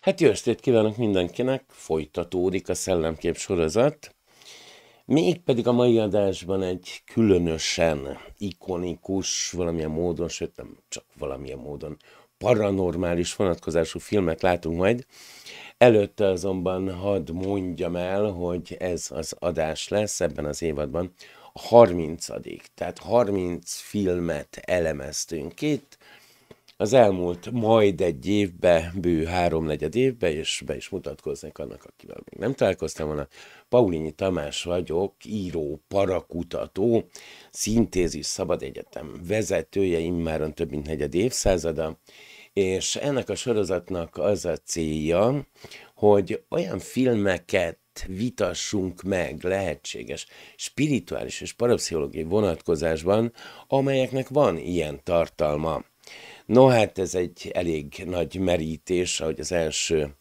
Hát jó estét kívánok mindenkinek, folytatódik a Szellemkép sorozat. Mégpedig a mai adásban egy különösen ikonikus, valamilyen módon, sőt nem csak valamilyen módon, paranormális vonatkozású filmet látunk majd. Előtte azonban hadd mondjam el, hogy ez az adás lesz ebben az évadban a 30 tehát 30 filmet elemeztünk itt, az elmúlt majd egy évbe, bő háromnegyed évbe, és be is mutatkoznék annak, akivel még nem találkoztam volna. Paulinyi Tamás vagyok, író, parakutató, szintézis Szabad Egyetem vezetője, immáron több mint negyed évszázada, és ennek a sorozatnak az a célja, hogy olyan filmeket vitassunk meg lehetséges spirituális és parapszichológiai vonatkozásban, amelyeknek van ilyen tartalma. No hát ez egy elég nagy merítés, ahogy az első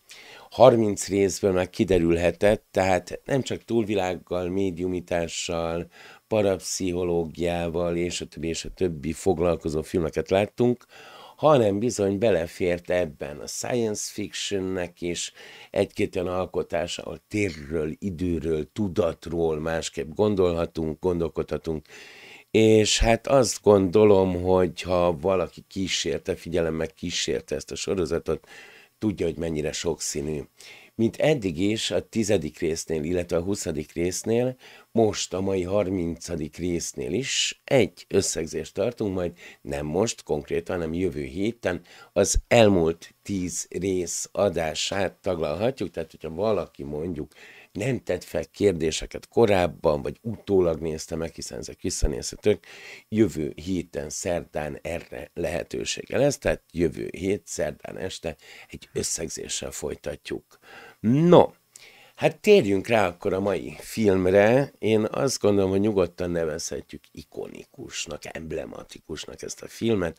30 részből már kiderülhetett, tehát nem csak túlvilággal, médiumitással, parapszichológiával és a többi és a többi foglalkozó filmeket láttunk, hanem bizony belefért ebben a science fictionnek is egy-két olyan alkotása, ahol térről, időről, tudatról másképp gondolhatunk, gondolkodhatunk, és hát azt gondolom, hogy ha valaki kísérte, figyelemmel kísérte ezt a sorozatot, tudja, hogy mennyire sokszínű mint eddig is a tizedik résznél, illetve a huszadik résznél, most a mai harmincadik résznél is egy összegzést tartunk, majd nem most konkrétan, hanem jövő héten az elmúlt tíz rész adását taglalhatjuk, tehát hogyha valaki mondjuk nem tett fel kérdéseket korábban, vagy utólag nézte meg, hiszen ezek visszanézhetők, jövő héten szerdán erre lehetősége lesz, tehát jövő hét szerdán este egy összegzéssel folytatjuk. No, hát térjünk rá akkor a mai filmre. Én azt gondolom, hogy nyugodtan nevezhetjük ikonikusnak, emblematikusnak ezt a filmet,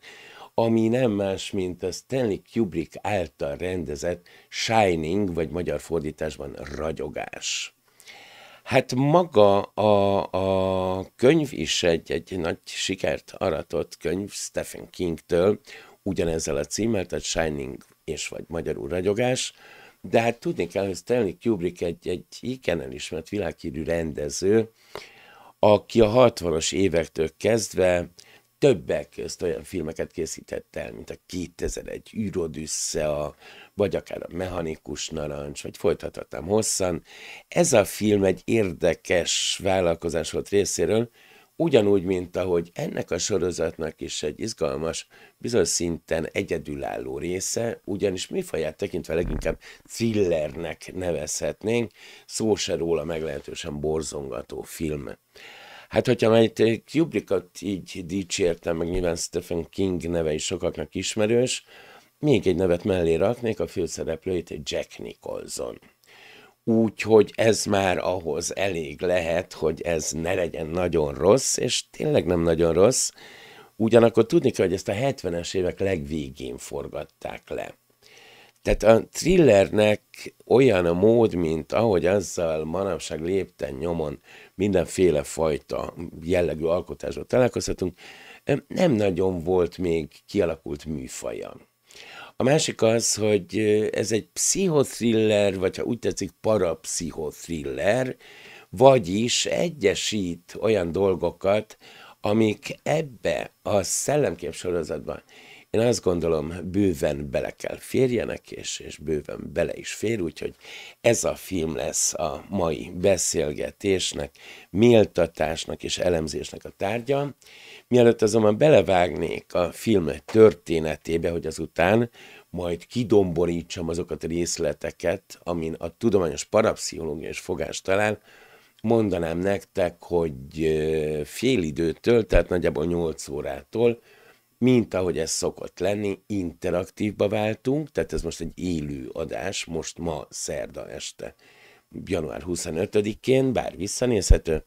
ami nem más, mint a Stanley Kubrick által rendezett Shining, vagy magyar fordításban ragyogás. Hát maga a, a könyv is egy, egy nagy sikert aratott könyv Stephen Kingtől, ugyanezzel a címmel, tehát Shining és vagy magyarul ragyogás, de hát tudni kell, hogy Stanley Kubrick egy, egy igen elismert világhírű rendező, aki a 60-as évektől kezdve többek közt olyan filmeket készített el, mint a 2001 a vagy akár a Mechanikus Narancs, vagy folytathatnám hosszan. Ez a film egy érdekes vállalkozás volt részéről, ugyanúgy, mint ahogy ennek a sorozatnak is egy izgalmas, bizonyos szinten egyedülálló része, ugyanis mi faját tekintve leginkább thrillernek nevezhetnénk, szó se róla meglehetősen borzongató film. Hát, hogyha már Kubrickot így dicsértem, meg nyilván Stephen King neve is sokaknak ismerős, még egy nevet mellé raknék, a főszereplőjét Jack Nicholson úgyhogy ez már ahhoz elég lehet, hogy ez ne legyen nagyon rossz, és tényleg nem nagyon rossz. Ugyanakkor tudni kell, hogy ezt a 70-es évek legvégén forgatták le. Tehát a thrillernek olyan a mód, mint ahogy azzal manapság lépten nyomon mindenféle fajta jellegű alkotásba találkozhatunk, nem nagyon volt még kialakult műfaja. A másik az, hogy ez egy pszichothriller, vagy ha úgy tetszik, parapszichothriller, vagyis egyesít olyan dolgokat, amik ebbe a szellemkép sorozatban én azt gondolom, bőven bele kell férjenek, és, és bőven bele is fér, úgyhogy ez a film lesz a mai beszélgetésnek, méltatásnak és elemzésnek a tárgya. Mielőtt azonban belevágnék a film történetébe, hogy azután majd kidomborítsam azokat a részleteket, amin a tudományos parapszichológia és fogás talál, mondanám nektek, hogy fél időtől, tehát nagyjából 8 órától, mint ahogy ez szokott lenni, interaktívba váltunk, tehát ez most egy élő adás, most ma szerda este, január 25-én, bár visszanézhető,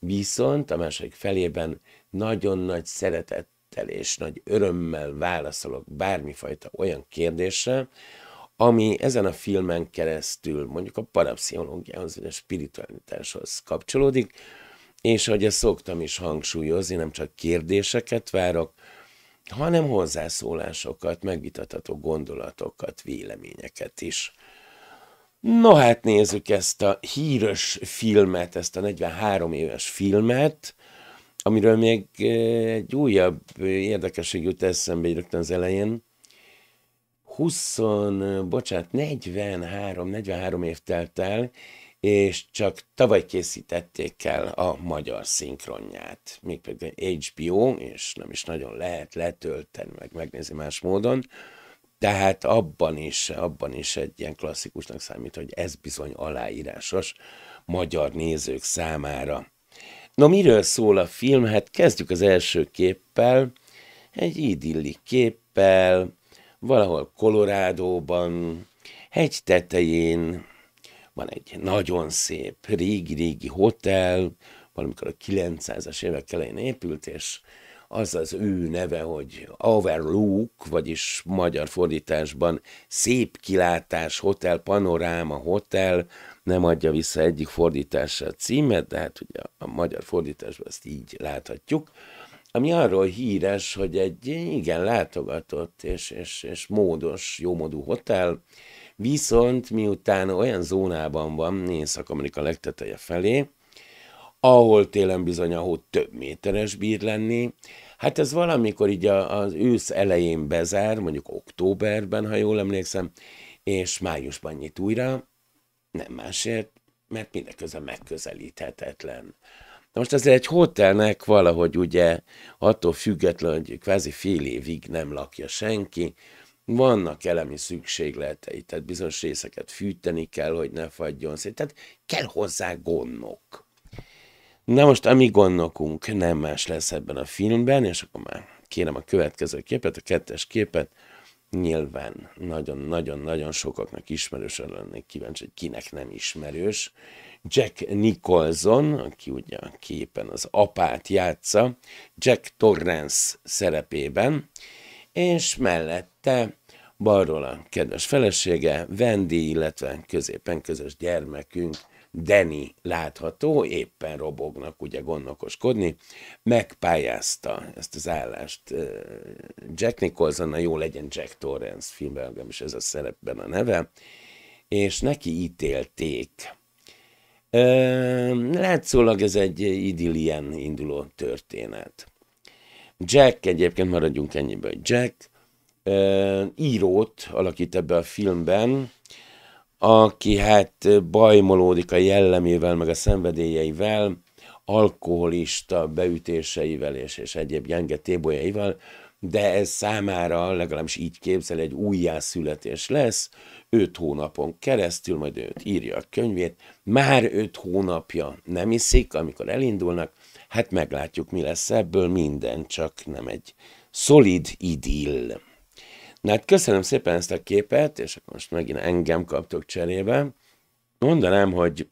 viszont a második felében nagyon nagy szeretettel és nagy örömmel válaszolok bármifajta olyan kérdésre, ami ezen a filmen keresztül mondjuk a parapszichológiához vagy a spiritualitáshoz kapcsolódik, és ahogy ezt szoktam is hangsúlyozni, nem csak kérdéseket várok, hanem hozzászólásokat, megvitatható gondolatokat, véleményeket is. No hát nézzük ezt a híres filmet, ezt a 43 éves filmet, Amiről még egy újabb érdekesség jut eszembe rögtön az elején. 20, bocsánat, 43, 43 év telt el, és csak tavaly készítették el a magyar szinkronját, például HBO, és nem is nagyon lehet letölteni, meg megnézni más módon, tehát abban is, abban is egy ilyen klasszikusnak számít, hogy ez bizony aláírásos magyar nézők számára. Na, miről szól a film? Hát kezdjük az első képpel, egy idilli képpel, valahol Kolorádóban, hegy tetején, van egy nagyon szép régi-régi hotel, valamikor a 900-as évek elején épült, és az az ő neve, hogy Overlook, vagyis magyar fordításban szép kilátás hotel, panoráma hotel, nem adja vissza egyik fordítása a címet, de hát ugye a magyar fordításban ezt így láthatjuk, ami arról híres, hogy egy igen látogatott és, és, és módos, jómodú hotel, viszont miután olyan zónában van, Észak-Amerika legteteje felé, ahol télen bizony, ahol több méteres bír lenni, hát ez valamikor így az ősz elején bezár, mondjuk októberben, ha jól emlékszem, és májusban nyit újra, nem másért, mert mindeközben megközelíthetetlen. Na most azért egy hotelnek valahogy ugye attól független, hogy kvázi fél évig nem lakja senki, vannak elemi szükségletei, tehát bizonyos részeket fűteni kell, hogy ne fagyjon szét, tehát kell hozzá gondok. Na most a mi gondokunk nem más lesz ebben a filmben, és akkor már kérem a következő képet, a kettes képet, nyilván nagyon-nagyon-nagyon sokaknak ismerős, lennék kíváncsi, hogy kinek nem ismerős. Jack Nicholson, aki ugye a képen az apát játsza, Jack Torrance szerepében, és mellette balról a kedves felesége, Wendy, illetve középen közös gyermekünk, Deni látható, éppen robognak ugye gondolkoskodni, megpályázta ezt az állást Jack Nicholson, a jó legyen Jack Torrance filmben, is ez a szerepben a neve, és neki ítélték. Látszólag ez egy idillien induló történet. Jack, egyébként maradjunk ennyiben, Jack, írót alakít ebbe a filmben, aki hát bajmolódik a jellemével, meg a szenvedélyeivel, alkoholista beütéseivel és, és egyéb gyenge tébolyaival, de ez számára, legalábbis így képzel, egy újjászületés lesz, öt hónapon keresztül, majd őt írja a könyvét, már öt hónapja nem iszik, amikor elindulnak, hát meglátjuk, mi lesz ebből, minden csak nem egy szolid idill. Na hát köszönöm szépen ezt a képet, és akkor most megint engem kaptok cserébe. Mondanám, hogy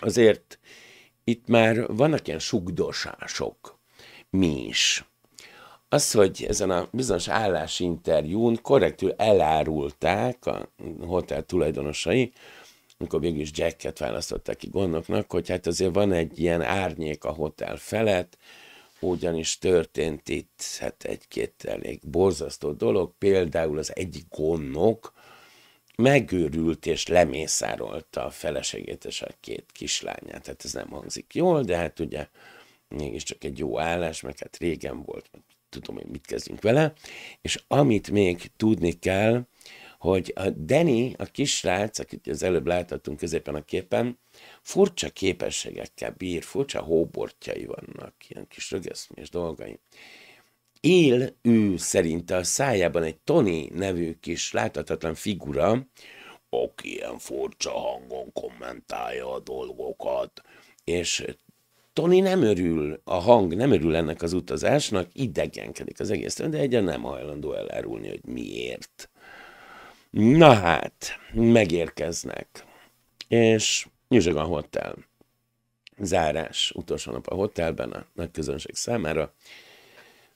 azért itt már vannak ilyen sugdosások. Mi is. Az, hogy ezen a bizonyos állásinterjún korrektül elárulták a hotel tulajdonosai, amikor végül is Jacket választották ki gondoknak, hogy hát azért van egy ilyen árnyék a hotel felett, ugyanis történt itt hát egy-két elég borzasztó dolog, például az egyik gonnok megőrült és lemészárolta a feleségét és a két kislányát. Tehát ez nem hangzik jól, de hát ugye mégiscsak egy jó állás, mert hát régen volt, tudom én mit kezdünk vele, és amit még tudni kell, hogy a Deni, a kisrác, akit az előbb láthatunk középen a képen, furcsa képességekkel bír, furcsa hóbortjai vannak, ilyen kis rögeszmés dolgai. Él ő szerinte a szájában egy Tony nevű kis láthatatlan figura, aki ilyen furcsa hangon kommentálja a dolgokat, és Tony nem örül, a hang nem örül ennek az utazásnak, idegenkedik az egész, de egyen nem hajlandó elárulni, hogy miért. Na hát, megérkeznek. És Nyüzsög a hotel. Zárás utolsó nap a hotelben a nagy közönség számára.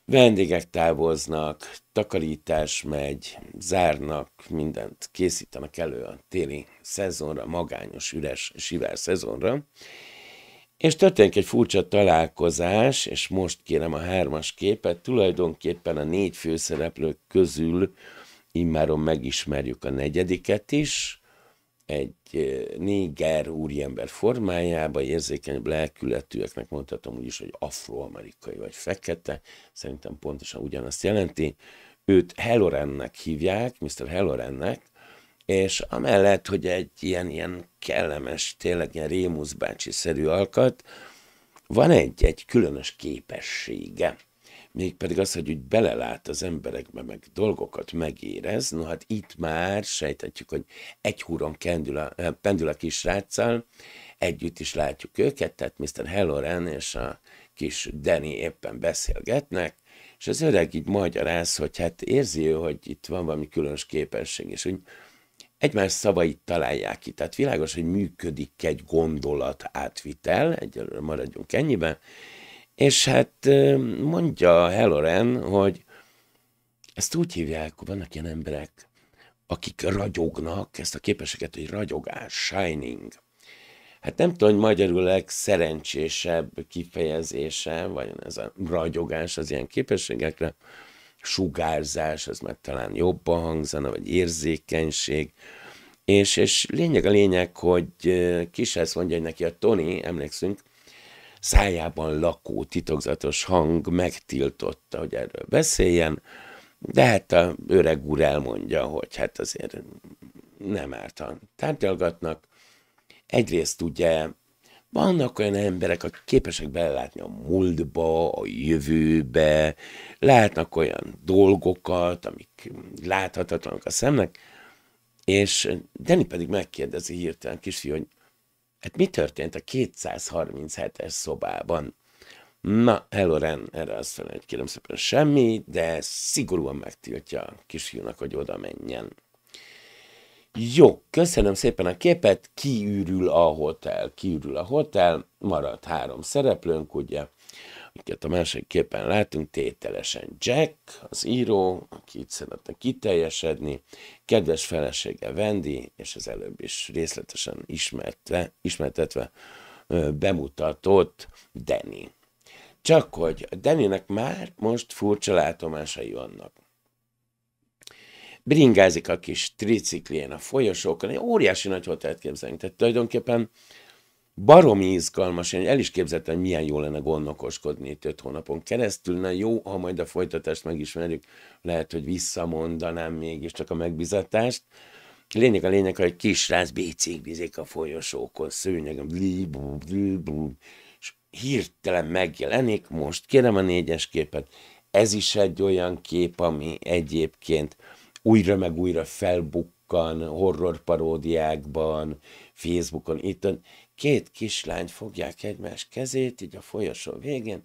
Vendégek távoznak, takarítás megy, zárnak, mindent készítenek elő a téli szezonra, magányos, üres, sivár szezonra. És történik egy furcsa találkozás, és most kérem a hármas képet, tulajdonképpen a négy főszereplők közül immáron megismerjük a negyediket is, egy néger úriember formájában, érzékeny lelkületűeknek mondhatom úgyis, hogy afroamerikai vagy fekete, szerintem pontosan ugyanazt jelenti. Őt Hellorennek hívják, Mr. Hellorennek, és amellett, hogy egy ilyen, ilyen kellemes, tényleg ilyen Rémusz bácsi-szerű alkat, van egy, egy különös képessége – mégpedig az, hogy úgy belelát az emberekbe, meg dolgokat megérez, no hát itt már sejthetjük, hogy egy húron kendula, eh, pendül kisráccal, együtt is látjuk őket, tehát Mr. Helloren és a kis Danny éppen beszélgetnek, és az öreg így magyaráz, hogy hát érzi ő, hogy itt van valami különös képesség, és úgy egymás szavait találják ki. Tehát világos, hogy működik egy gondolat átvitel, egyelőre maradjunk ennyiben, és hát mondja Helloren, hogy ezt úgy hívják, hogy vannak ilyen emberek, akik ragyognak, ezt a képeseket, hogy ragyogás, shining. Hát nem tudom, hogy magyarul legszerencsésebb kifejezése, vagy ez a ragyogás az ilyen képességekre, sugárzás, ez már talán jobban hangzana, vagy érzékenység, és, és lényeg a lényeg, hogy ezt mondja, hogy neki a Tony, emlékszünk, szájában lakó titokzatos hang megtiltotta, hogy erről beszéljen, de hát a öreg úr elmondja, hogy hát azért nem ártan. tárgyalgatnak. Egyrészt ugye vannak olyan emberek, akik képesek belelátni a múltba, a jövőbe, látnak olyan dolgokat, amik láthatatlanok a szemnek, és Deni pedig megkérdezi hirtelen kisfiú, hogy Hát mi történt a 237-es szobában? Na, hello Ren, erre azt mondja, hogy kérem szépen semmi, de szigorúan megtiltja a kisfiúnak, hogy oda menjen. Jó, köszönöm szépen a képet, kiürül a hotel, kiürül a hotel, maradt három szereplőnk, ugye, Akiket a másik képen látunk, tételesen Jack, az író, aki itt szeretne kiteljesedni, kedves felesége Wendy, és az előbb is részletesen ismertve, ismertetve bemutatott Danny. Csak hogy Dennynek már most furcsa látomásai vannak bringázik a kis triciklén a folyosókon, egy óriási nagy hotelt képzeljünk. Tehát tulajdonképpen baromi izgalmas, én el is képzeltem, hogy milyen jó lenne gondolkoskodni itt öt hónapon keresztül, na jó, ha majd a folytatást megismerjük, lehet, hogy visszamondanám csak a megbizatást. Lényeg a lényeg, hogy rász biciklizik a folyosókon, szőnyegem és hirtelen megjelenik, most kérem a négyes képet, ez is egy olyan kép, ami egyébként újra meg újra felbukkan horrorparódiákban, Facebookon, itt két kislány fogják egymás kezét, így a folyosó végén,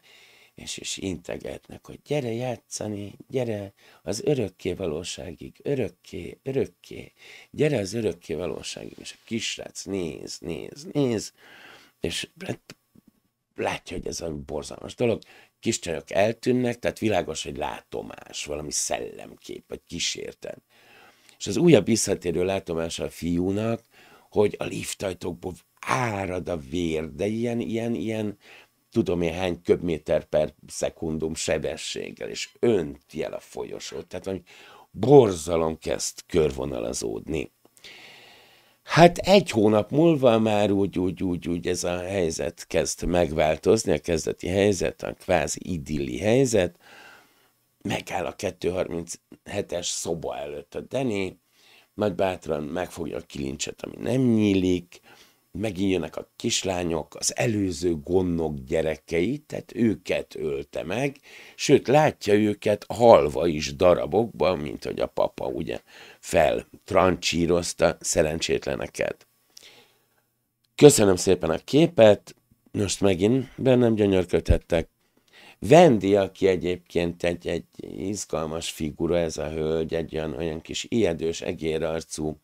és is integetnek, hogy gyere játszani, gyere az örökké valóságig, örökké, örökké, gyere az örökké valóságig, és a kisrác néz, néz, néz, és hát látja, hogy ez a borzalmas dolog, kis csajok eltűnnek, tehát világos, hogy látomás, valami szellemkép, vagy kísértet. És az újabb visszatérő látomása a fiúnak, hogy a liftajtókból árad a vér, de ilyen, ilyen, ilyen, tudom én hány köbméter per szekundum sebességgel, és önti el a folyosót. Tehát, hogy borzalom kezd körvonalazódni. Hát egy hónap múlva már úgy, úgy, úgy, úgy ez a helyzet kezd megváltozni, a kezdeti helyzet, a kvázi idilli helyzet. Megáll a 237-es szoba előtt a Deni, nagy bátran megfogja a kilincset, ami nem nyílik, megint jönnek a kislányok, az előző gonnok gyerekei, tehát őket ölte meg, sőt, látja őket halva is darabokba, mint hogy a papa ugye feltrancsírozta szerencsétleneket. Köszönöm szépen a képet, most megint bennem gyönyörködhettek. Vendi, aki egyébként egy, egy izgalmas figura ez a hölgy, egy olyan, olyan kis ijedős, egérarcú,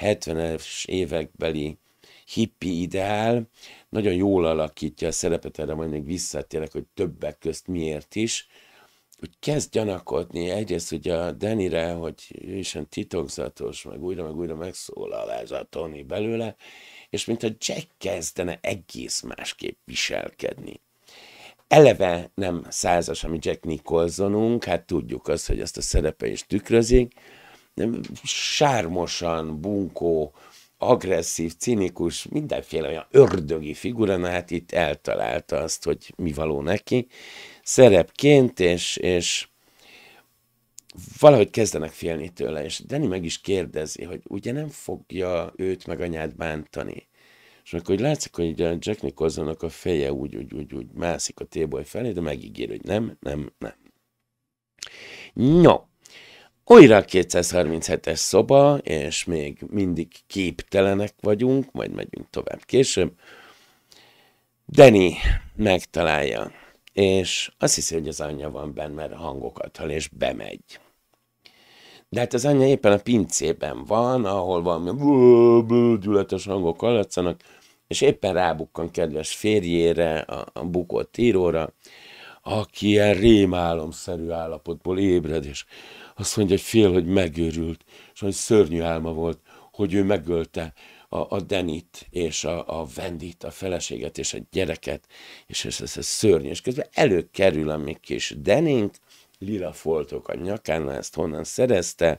70-es évekbeli hippi ideál, nagyon jól alakítja a szerepet, erre majd még visszatérek, hogy többek közt miért is, hogy kezd gyanakodni egyrészt hogy a Denire, hogy ő is titokzatos, meg újra, meg újra megszólal ez a Tony belőle, és mint a Jack kezdene egész másképp viselkedni eleve nem százas, ami Jack Nicholsonunk, hát tudjuk azt, hogy ezt a szerepe is tükrözik, nem, sármosan, bunkó, agresszív, cinikus, mindenféle olyan ördögi figura, na hát itt eltalálta azt, hogy mi való neki szerepként, és, és valahogy kezdenek félni tőle, és Danny meg is kérdezi, hogy ugye nem fogja őt meg anyát bántani. És akkor hogy látszik, hogy a Jack Nicholsonnak a feje úgy, úgy, úgy, úgy mászik a téboly felé, de megígér, hogy nem, nem, nem. No, újra 237-es szoba, és még mindig képtelenek vagyunk, majd megyünk tovább később. Danny megtalálja, és azt hiszi, hogy az anyja van benne, mert hangokat hall, és bemegy. De hát az anyja éppen a pincében van, ahol valami gyűlöletes hangok hallatszanak, és éppen rábukkan kedves férjére, a, a bukott íróra, aki ilyen rémálomszerű állapotból ébred, és azt mondja, hogy fél, hogy megőrült, és hogy szörnyű álma volt, hogy ő megölte a, a Denit, és a, a Vendit, a feleséget, és a gyereket, és ez, ez, ez szörnyű. És közben előkerül a mi kis Denink, lila foltok a nyakán, ezt honnan szerezte,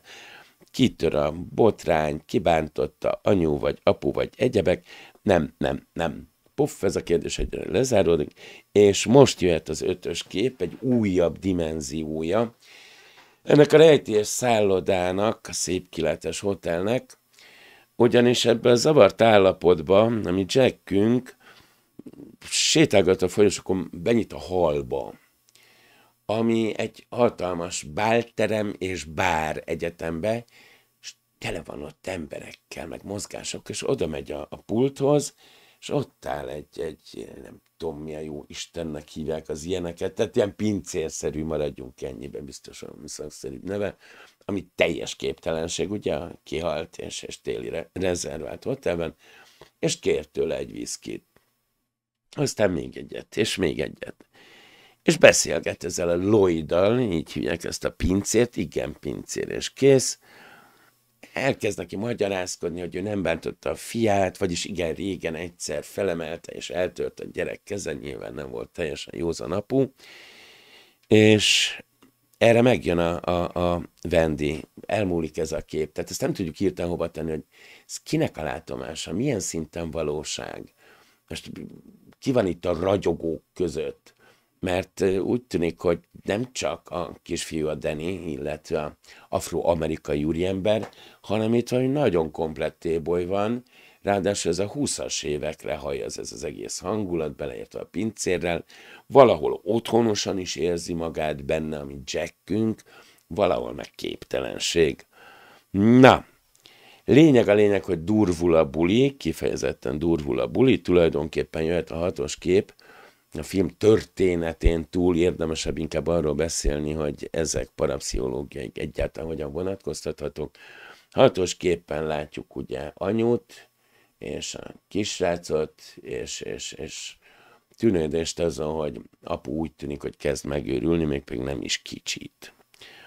kitör a botrány, kibántotta anyu vagy apu vagy egyebek, nem, nem, nem. Puff, ez a kérdés egyre lezáródik, és most jöhet az ötös kép, egy újabb dimenziója. Ennek a rejtélyes szállodának, a szép kilátes hotelnek, ugyanis ebben a zavart állapotban, ami Jackünk sétálgat a folyosokon, benyit a halba, ami egy hatalmas bálterem és bár egyetembe, tele van ott emberekkel, meg mozgások, és oda megy a, a pulthoz, és ott áll egy, egy, nem tudom, a jó Istennek hívják az ilyeneket, tehát ilyen pincérszerű, maradjunk ennyiben, biztosan viszonyszerűbb neve, ami teljes képtelenség, ugye, kihalt és, és téli re- rezervált hotelben, és kér tőle egy viszkit. Aztán még egyet, és még egyet. És beszélget ezzel a Lloyddal, így hívják ezt a pincért, igen, pincér, és kész, elkezd neki magyarázkodni, hogy ő nem bántotta a fiát, vagyis igen, régen egyszer felemelte és eltört a gyerek keze, nyilván nem volt teljesen józan apu, és erre megjön a, a, a Vendi, elmúlik ez a kép, tehát ezt nem tudjuk írtan hova tenni, hogy ez kinek a látomása, milyen szinten valóság. Most ki van itt a ragyogók között? mert úgy tűnik, hogy nem csak a kisfiú a Deni, illetve a afroamerikai úriember, hanem itt valami nagyon komplett téboly van, ráadásul ez a 20-as évekre hajaz ez az egész hangulat, beleértve a pincérrel, valahol otthonosan is érzi magát benne, amit Jackünk, valahol meg képtelenség. Na, Lényeg a lényeg, hogy durvul a buli, kifejezetten durvul a buli, tulajdonképpen jöhet a hatos kép, a film történetén túl érdemesebb inkább arról beszélni, hogy ezek parapszichológiai egyáltalán hogyan vonatkoztathatók. Hatos képen látjuk ugye anyut, és a kisrácot, és, és, és tűnődést azon, hogy apu úgy tűnik, hogy kezd megőrülni, még pedig nem is kicsit.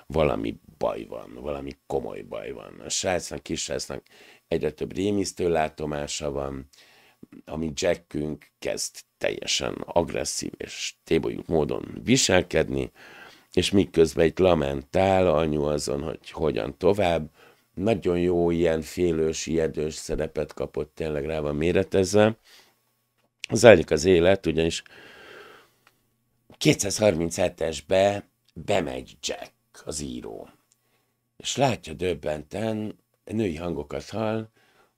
Valami baj van, valami komoly baj van. A srácnak, kisrácnak egyre több rémisztő látomása van, ami Jackünk kezd teljesen agresszív és tébolyúk módon viselkedni, és miközben itt lamentál anyu azon, hogy hogyan tovább, nagyon jó ilyen félős, ijedős szerepet kapott, tényleg rá van méretezve. Zajlik az élet, ugyanis 237-esbe bemegy Jack, az író, és látja döbbenten, női hangokat hall,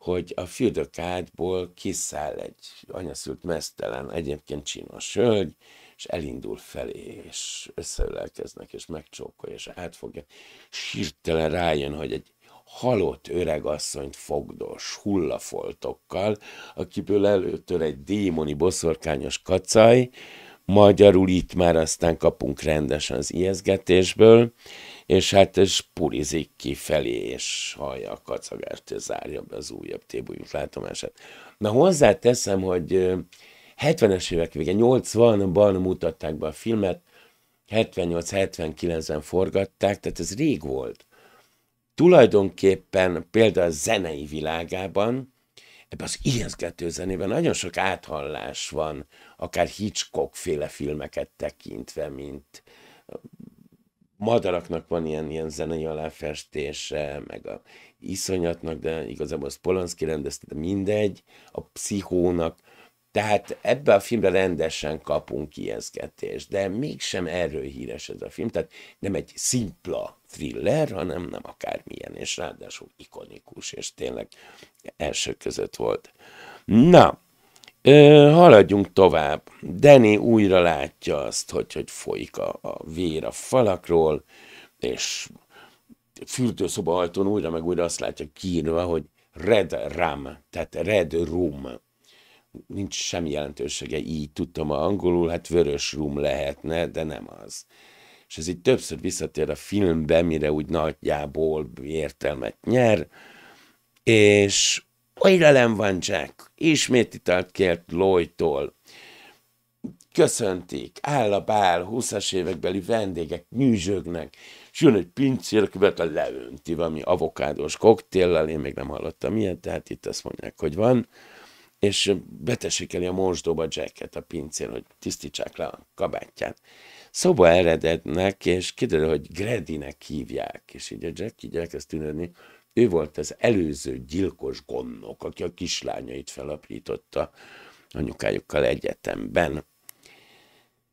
hogy a fürdőkádból kiszáll egy anyaszült mesztelen, egyébként csinos hölgy, és elindul felé, és összeülelkeznek, és megcsókolja, és átfogja. És hirtelen rájön, hogy egy halott öregasszonyt fogdos hullafoltokkal, akiből előttől egy démoni boszorkányos kacaj, magyarul itt már aztán kapunk rendesen az ijeszgetésből, és hát purizik kifelé, és hallja a kacagást, és zárja be az újabb tébújút látomását. Na hozzáteszem, hogy 70-es évek vége, 80-ban mutatták be a filmet, 78-79-ben forgatták, tehát ez rég volt. Tulajdonképpen például a zenei világában, ebben az ijeszgető zenében nagyon sok áthallás van, akár Hitchcock féle filmeket tekintve, mint madaraknak van ilyen, ilyen zenei aláfestése, meg a iszonyatnak, de igazából az Polanski rendezte, de mindegy, a pszichónak. Tehát ebbe a filmbe rendesen kapunk ijeszgetést, de mégsem erről híres ez a film, tehát nem egy szimpla thriller, hanem nem akármilyen, és ráadásul ikonikus, és tényleg első között volt. Na, Ö, haladjunk tovább. Deni újra látja azt, hogy, hogy folyik a, a vér a falakról, és fürdőszoba ajtón újra meg újra azt látja kiírva, hogy Red Ram, tehát Red Room. Nincs semmi jelentősége, így tudtam a angolul, hát vörös rum lehetne, de nem az. És ez így többször visszatér a filmbe, mire úgy nagyjából értelmet nyer, és Olyra nem van Jack, ismét italt kért Lloydtól. Köszöntik, áll a bál, 20 évekbeli vendégek nyűzsögnek, és jön egy a leönti valami avokádós koktéllel, én még nem hallottam ilyet, tehát itt azt mondják, hogy van, és betesikeli a mosdóba Jacket a pincér, hogy tisztítsák le a kabátját. Szoba eredetnek, és kiderül, hogy Gredinek hívják, és így a Jack így elkezd tűnődni, ő volt az előző gyilkos gondnok, aki a kislányait felaprította anyukájukkal egyetemben,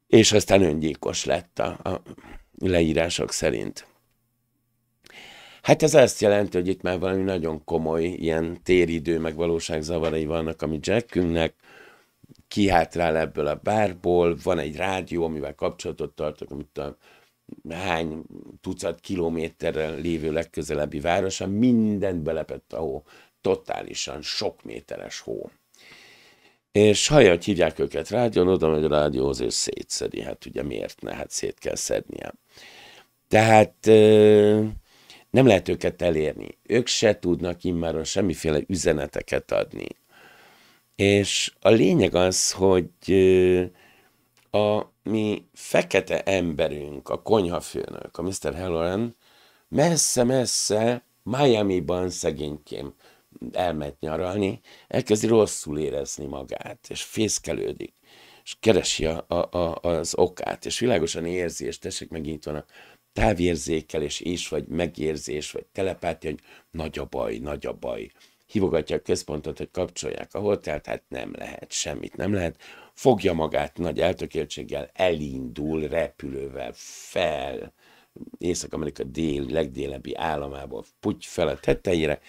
és aztán öngyilkos lett a, a leírások szerint. Hát ez azt jelenti, hogy itt már valami nagyon komoly ilyen téridő meg valóságzavarai vannak ami Jackünknek, kihátrál ebből a bárból, van egy rádió, amivel kapcsolatot tartok, amit a hány tucat kilométerrel lévő legközelebbi városa, mindent belepett a hó. Totálisan sok méteres hó. És hajat hívják őket rádión, oda megy a rádióhoz, és szétszedi. Hát ugye miért ne? Hát szét kell szednie. Tehát nem lehet őket elérni. Ők se tudnak immáron semmiféle üzeneteket adni. És a lényeg az, hogy a mi fekete emberünk, a konyhafőnök, a Mr. Helloran, messze-messze Miami-ban szegényként elment nyaralni, elkezdi rosszul érezni magát, és fészkelődik, és keresi a, a, a, az okát, és világosan érzi, és tessék meg itt van a távérzékelés is, vagy megérzés, vagy telepátia, hogy nagy a baj, nagy a baj hívogatja a központot, hogy kapcsolják a hotelt, hát nem lehet, semmit nem lehet. Fogja magát nagy eltökéltséggel, elindul repülővel fel Észak-Amerika dél, legdélebbi államából, puty fel a tetejére,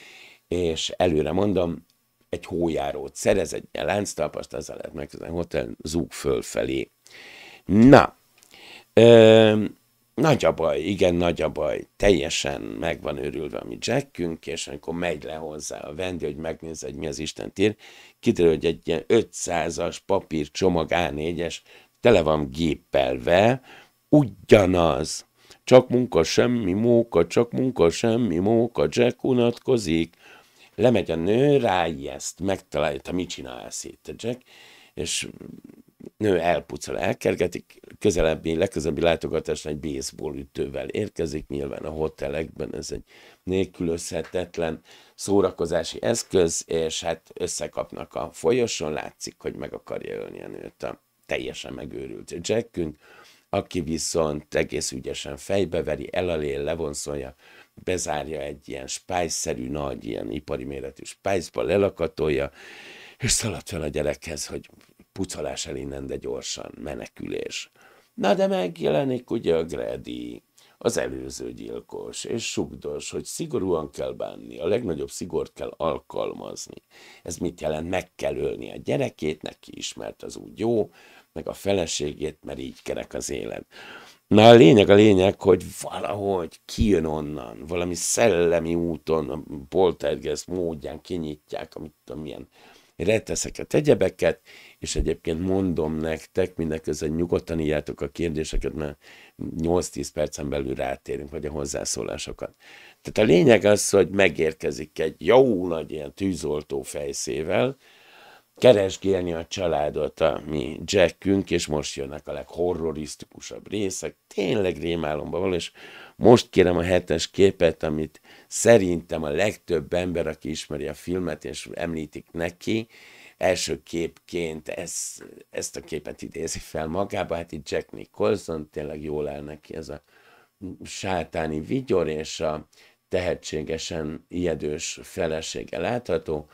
és előre mondom, egy hójárót szerez, egy ilyen lánctalpast, azzal lehet megkezdeni a hotel, zúg fölfelé. Na, ö- nagy a baj, igen, nagy a baj. Teljesen meg van őrülve a mi Jackünk, és amikor megy le hozzá a vendég, hogy megnézze, hogy mi az Isten ír, kiderül, hogy egy ilyen 500-as papír csomag A4-es tele van géppelve, ugyanaz. Csak munka, semmi móka, csak munka, semmi móka, Jack unatkozik. Lemegy a nő, rájeszt, megtalálja, hogy mit csinálsz itt, Jack? És nő elpucol, elkergetik, közelebbi, legközelebbi látogatásra egy baseball ütővel érkezik, nyilván a hotelekben ez egy nélkülözhetetlen szórakozási eszköz, és hát összekapnak a folyosón, látszik, hogy meg akarja ölni a nőt a teljesen megőrült Jackünk, aki viszont egész ügyesen fejbeveri, elalél, levonszolja, bezárja egy ilyen spájszerű, nagy, ilyen ipari méretű spájzba, lelakatolja, és szaladt fel a gyerekhez, hogy pucolás el innen, de gyorsan, menekülés. Na de megjelenik ugye a Grady, az előző gyilkos, és sugdos, hogy szigorúan kell bánni, a legnagyobb szigort kell alkalmazni. Ez mit jelent? Meg kell ölni a gyerekét, neki is, mert az úgy jó, meg a feleségét, mert így kerek az élet. Na a lényeg, a lényeg, hogy valahogy kijön onnan, valami szellemi úton, a poltergeist módján kinyitják, amit tudom, milyen én leteszek a tegyebeket, és egyébként mondom nektek, mindeközben nyugodtan írjátok a kérdéseket, mert 8-10 percen belül rátérünk, vagy a hozzászólásokat. Tehát a lényeg az, hogy megérkezik egy jó nagy ilyen tűzoltó fejszével, keresgélni a családot a mi Jackünk, és most jönnek a leghorrorisztikusabb részek, tényleg rémálomban való, és most kérem a hetes képet, amit szerintem a legtöbb ember, aki ismeri a filmet, és említik neki, első képként ez, ezt a képet idézi fel magába, hát itt Jack Nicholson, tényleg jól áll neki ez a sátáni vigyor, és a tehetségesen ijedős felesége látható,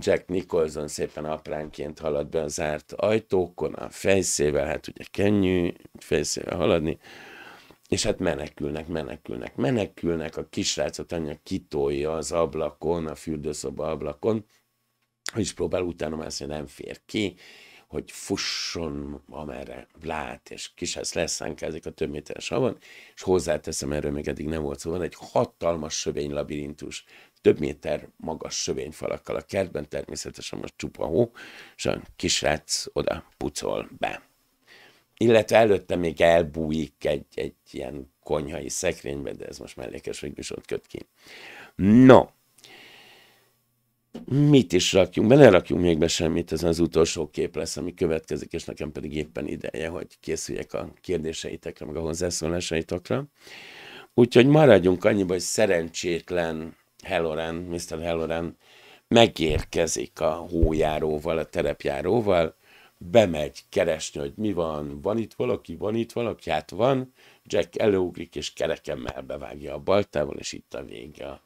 Jack Nicholson szépen apránként halad be a zárt ajtókon, a fejszével, hát ugye könnyű fejszével haladni, és hát menekülnek, menekülnek, menekülnek, a kisrácot anyja kitolja az ablakon, a fürdőszoba ablakon, és próbál utána mászni, nem fér ki, hogy fusson, amerre lát, és kishez leszánkázik a több méteres havon, és hozzáteszem, erről még eddig nem volt szó, van egy hatalmas sövény labirintus több méter magas sövényfalakkal a kertben, természetesen most csupa hó, és a kisrác oda pucol be. Illetve előtte még elbújik egy, egy ilyen konyhai szekrénybe, de ez most mellékes, hogy is ott köt ki. No, mit is rakjunk be? Ne rakjunk még be semmit, ez az utolsó kép lesz, ami következik, és nekem pedig éppen ideje, hogy készüljek a kérdéseitekre, meg a hozzászólásaitokra. Úgyhogy maradjunk annyiba, hogy szerencsétlen Halloran, Mr. Halloran megérkezik a hójáróval, a terepjáróval, bemegy keresni, hogy mi van, van itt valaki, van itt valaki, hát van, Jack előugrik, és kerekemmel bevágja a baltával, és itt a vége a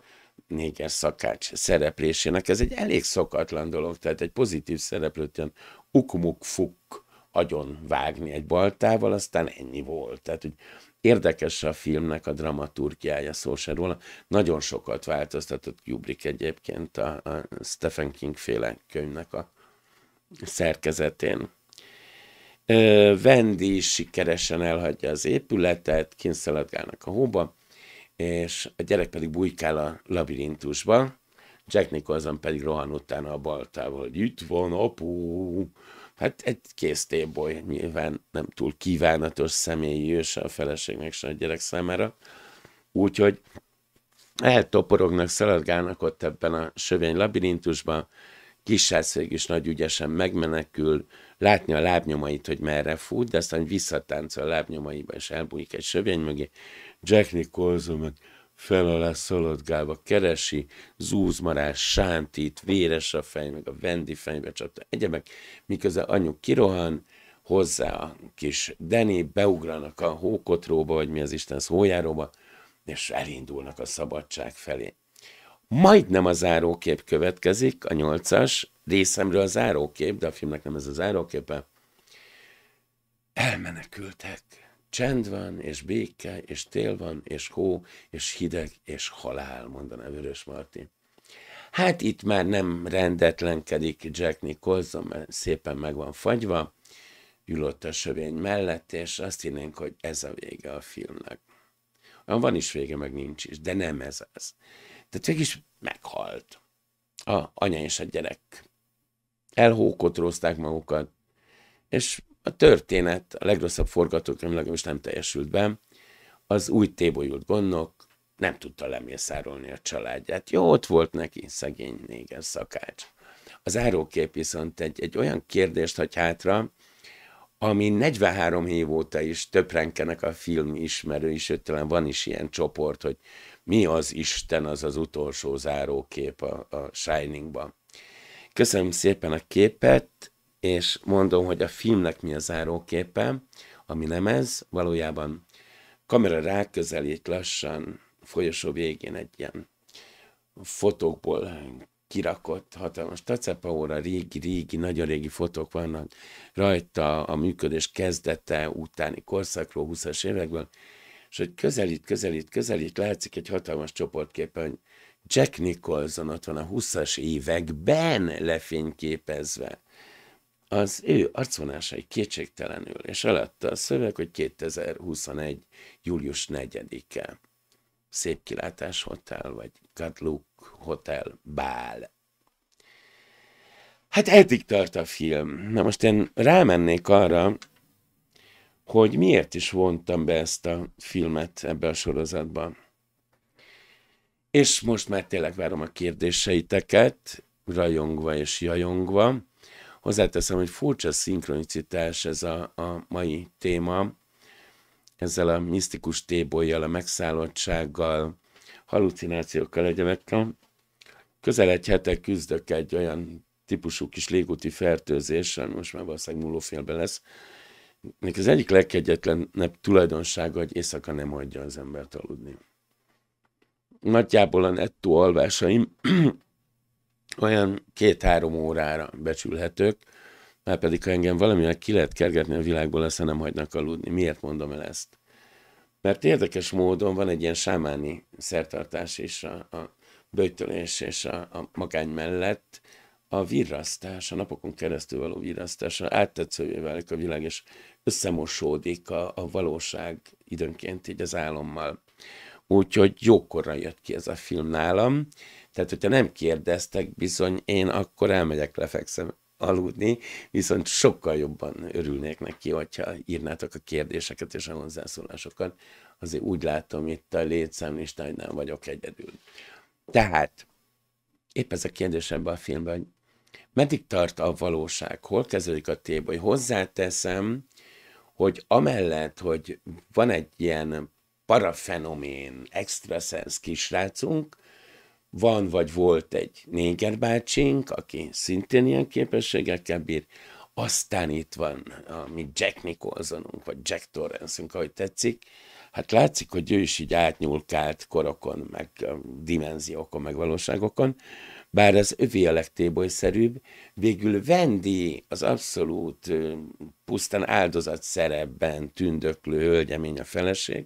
néger szakács szereplésének. Ez egy elég szokatlan dolog, tehát egy pozitív szereplőt ilyen ukumuk fuk agyon vágni egy baltával, aztán ennyi volt. Tehát, hogy érdekes a filmnek a dramaturgiája, szó se róla. Nagyon sokat változtatott Kubrick egyébként a, a Stephen King féle könyvnek a szerkezetén. Vendi sikeresen elhagyja az épületet, kényszaladgálnak a hóba, és a gyerek pedig bujkál a labirintusba, Jack Nicholson pedig rohan utána a baltával, hogy itt van apu, Hát egy kész téboly nyilván nem túl kívánatos személyi se a feleségnek, se a gyerek számára. Úgyhogy eltoporognak, szaladgálnak ott ebben a sövény labirintusban, kisászvég is nagy ügyesen megmenekül, látni a lábnyomait, hogy merre fut, de aztán visszatáncol a lábnyomaiba, és elbújik egy sövény mögé. Jack Nicholson meg fel alá szaladgálva keresi, zúzmarás, sántít, véres a fej, meg a vendi fejbe csapta egyemek, miközben anyu kirohan, hozzá a kis Deni, beugranak a hókotróba, vagy mi az Isten, az hójáróba, és elindulnak a szabadság felé. Majdnem a zárókép következik, a nyolcas, részemről a zárókép, de a filmnek nem ez a záróképe. Elmenekültek Csend van, és béke, és tél van, és hó, és hideg, és halál, mondaná Vörös Martin. Hát itt már nem rendetlenkedik Jack Nicholson, mert szépen meg van fagyva, ülött a sövény mellett, és azt hinnénk, hogy ez a vége a filmnek. Olyan van is vége, meg nincs is, de nem ez az. Tehát végig meghalt. A anya és a gyerek elhókotrózták magukat, és a történet, a legrosszabb forgatókönyv, legalábbis nem teljesült be, az új tébolyult gondok nem tudta lemészárolni a családját. Jó, ott volt neki szegény néger szakács. Az árókép viszont egy, egy olyan kérdést hagy hátra, ami 43 év óta is töprenkenek a film ismerő is, talán van is ilyen csoport, hogy mi az Isten, az az utolsó zárókép a, a Shining-ban. Köszönöm szépen a képet, és mondom, hogy a filmnek mi a záróképe, ami nem ez, valójában kamera ráközelít lassan folyosó végén egy ilyen fotókból kirakott hatalmas tacepaóra, régi-régi, nagyon régi fotók vannak rajta a működés kezdete utáni korszakról, 20-as évekből, és hogy közelít, közelít, közelít, látszik egy hatalmas csoportképen, hogy Jack Nicholson ott van a 20-as években lefényképezve az ő arcvonásai kétségtelenül, és alatt a szöveg, hogy 2021. július 4-e. Szép kilátás hotel, vagy Katluk Hotel Bál. Hát eddig tart a film. Na most én rámennék arra, hogy miért is vontam be ezt a filmet ebbe a sorozatba. És most már tényleg várom a kérdéseiteket, rajongva és jajongva. Hozzáteszem, hogy furcsa szinkronicitás ez a, a mai téma, ezzel a misztikus tébolyjal, a megszállottsággal, halucinációkkal, egyebekkel. Közel egy hete küzdök egy olyan típusú kis légúti fertőzés, ami most már valószínűleg múlófélben lesz. Még az egyik legkegyetlenebb tulajdonsága, hogy éjszaka nem hagyja az embert aludni. Nagyjából a nettó alvásaim olyan két-három órára becsülhetők, mert pedig ha engem valamilyen ki lehet kergetni a világból, aztán nem hagynak aludni. Miért mondom el ezt? Mert érdekes módon van egy ilyen sámáni szertartás is a, a böjtölés és a, a magány mellett, a virrasztás, a napokon keresztül való virrasztás, áttetszővé válik a világ, és összemosódik a, a valóság időnként így az álommal. Úgyhogy jókorra jött ki ez a film nálam, tehát, hogyha nem kérdeztek, bizony én akkor elmegyek, lefekszem aludni, viszont sokkal jobban örülnék neki, hogyha írnátok a kérdéseket és a hozzászólásokat. Azért úgy látom itt a létszámlistán, hogy nem vagyok egyedül. Tehát, épp ez a kérdés ebben a filmben, hogy meddig tart a valóság, hol kezdődik a téboly. Hozzáteszem, hogy amellett, hogy van egy ilyen parafenomén, extraszenz kisrácunk, van vagy volt egy néger bácsink, aki szintén ilyen képességekkel bír, aztán itt van a mi Jack Nicholsonunk, vagy Jack torrance ahogy tetszik. Hát látszik, hogy ő is így átnyúlkált korokon, meg dimenziókon, meg valóságokon, bár az övé a legtébolyszerűbb. Végül Vendi az abszolút pusztán áldozat szerepben tündöklő hölgyemény a feleség,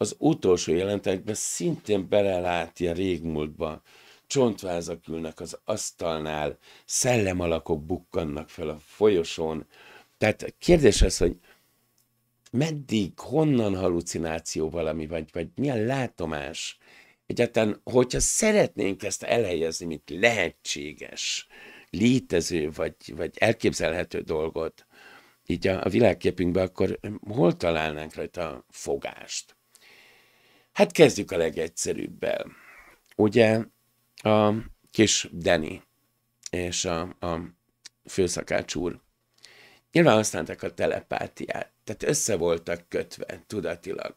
az utolsó jelentekben szintén belelátja régmúltba. Csontvázak ülnek az asztalnál, szellemalakok bukkannak fel a folyosón. Tehát kérdés az, hogy meddig, honnan halucináció valami, vagy, vagy milyen látomás? Egyáltalán, hogyha szeretnénk ezt elhelyezni, mint lehetséges, létező, vagy, vagy elképzelhető dolgot, így a, a világképünkben, akkor hol találnánk rajta fogást? Hát kezdjük a legegyszerűbbel. Ugye a kis Deni és a, a főszakács úr nyilván használtak a telepátiát, tehát össze voltak kötve tudatilag.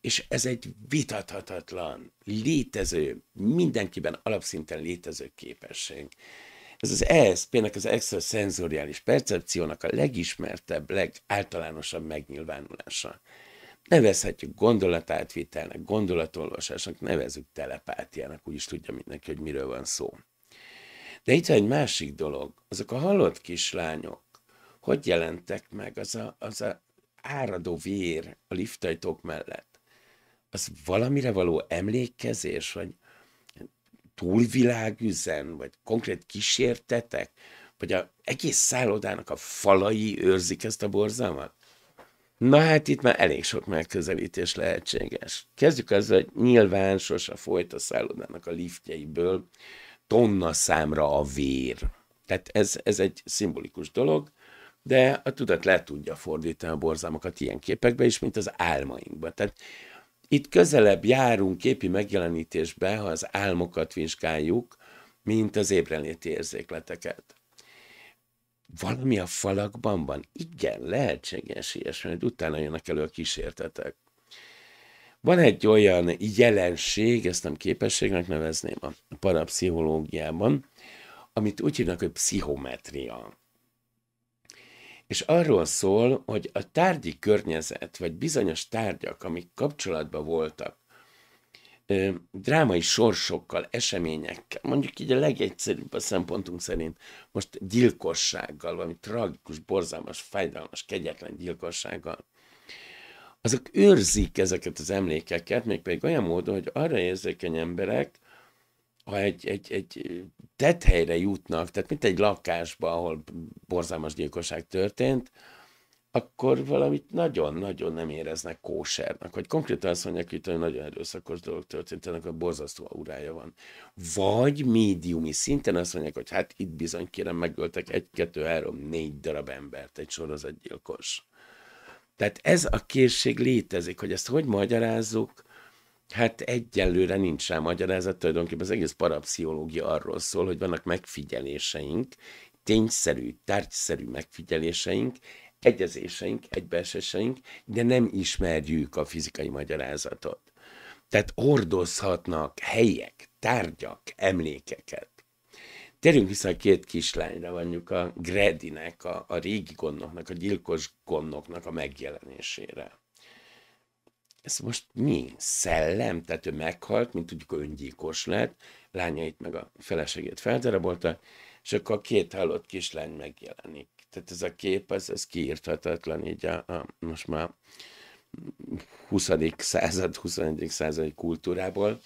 És ez egy vitathatatlan, létező, mindenkiben alapszinten létező képesség. Ez az ESP-nek, az extraszenzoriális percepciónak a legismertebb, legáltalánosabb megnyilvánulása nevezhetjük gondolatátvitelnek, gondolatolvasásnak, nevezük telepátiának, úgyis tudja mindenki, hogy miről van szó. De itt van egy másik dolog, azok a halott kislányok, hogy jelentek meg az a, az a áradó vér a liftajtók mellett? Az valamire való emlékezés, vagy túlvilágüzen, vagy konkrét kísértetek, vagy a egész szállodának a falai őrzik ezt a borzalmat? Na hát itt már elég sok megközelítés lehetséges. Kezdjük azzal, hogy nyilván sose folyt a szállodának a liftjeiből tonna számra a vér. Tehát ez, ez egy szimbolikus dolog, de a tudat le tudja fordítani a borzalmakat ilyen képekbe is, mint az álmainkba. Tehát itt közelebb járunk képi megjelenítésbe, ha az álmokat vizsgáljuk, mint az ébrenléti érzékleteket valami a falakban van? Igen, lehetséges ilyesmi, hogy utána jönnek elő a kísértetek. Van egy olyan jelenség, ezt nem képességnek nevezném a parapszichológiában, amit úgy hívnak, hogy pszichometria. És arról szól, hogy a tárgyi környezet, vagy bizonyos tárgyak, amik kapcsolatban voltak ö, drámai sorsokkal, eseményekkel, mondjuk így a legegyszerűbb a szempontunk szerint, most gyilkossággal, valami tragikus, borzalmas, fájdalmas, kegyetlen gyilkossággal, azok őrzik ezeket az emlékeket, mégpedig olyan módon, hogy arra érzékeny emberek, ha egy, egy, egy helyre jutnak, tehát mint egy lakásba, ahol borzalmas gyilkosság történt, akkor valamit nagyon-nagyon nem éreznek kósernek. Hogy konkrétan azt mondják, hogy itt nagyon erőszakos dolog történt, ennek a borzasztó aurája van. Vagy médiumi szinten azt mondják, hogy hát itt bizony kérem megöltek egy, kettő, három, négy darab embert, egy sorozatgyilkos. Tehát ez a készség létezik, hogy ezt hogy magyarázzuk, Hát egyelőre nincs rá magyarázat, tulajdonképpen az egész parapszichológia arról szól, hogy vannak megfigyeléseink, tényszerű, tárgyszerű megfigyeléseink, egyezéseink, egybeeseseink, de nem ismerjük a fizikai magyarázatot. Tehát hordozhatnak helyek, tárgyak, emlékeket. Térjünk vissza a két kislányra, mondjuk a Gredinek, a, a régi gondoknak, a gyilkos gondoknak a megjelenésére. Ez most mi? Szellem? Tehát ő meghalt, mint tudjuk, öngyilkos lett, lányait meg a feleségét feldarabolta, és akkor a két halott kislány megjelenik. Tehát ez a kép, ez, ez kiírthatatlan így a, a, most már 20. század, 21. századi kultúrából.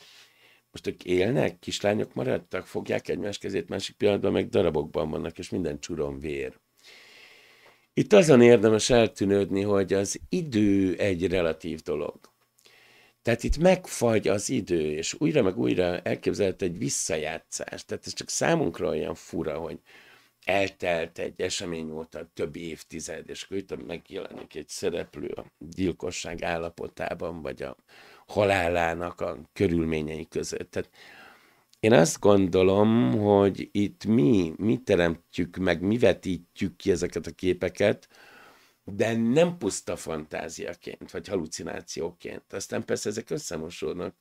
Most ők élnek, kislányok maradtak, fogják egymás kezét, másik pillanatban meg darabokban vannak, és minden csuron vér. Itt azon érdemes eltűnődni, hogy az idő egy relatív dolog. Tehát itt megfagy az idő, és újra meg újra elképzelhet egy visszajátszást. Tehát ez csak számunkra olyan fura, hogy, eltelt egy esemény óta több évtized, és akkor itt megjelenik egy szereplő a gyilkosság állapotában, vagy a halálának a körülményei között. Tehát én azt gondolom, hogy itt mi, mi teremtjük meg, mi vetítjük ki ezeket a képeket, de nem puszta fantáziaként, vagy halucinációként. Aztán persze ezek összemosódnak,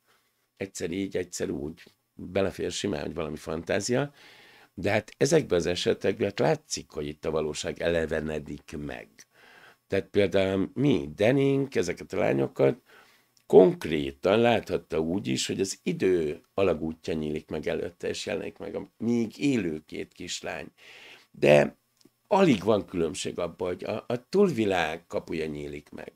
egyszer így, egyszer úgy, belefér simán, hogy valami fantázia, de hát ezekben az esetekben hát látszik, hogy itt a valóság elevenedik meg. Tehát például mi, Denink, ezeket a lányokat konkrétan láthatta úgy is, hogy az idő alagútja nyílik meg előtte, és jelenik meg a még élő két kislány. De alig van különbség abban, hogy a, a túlvilág kapuja nyílik meg.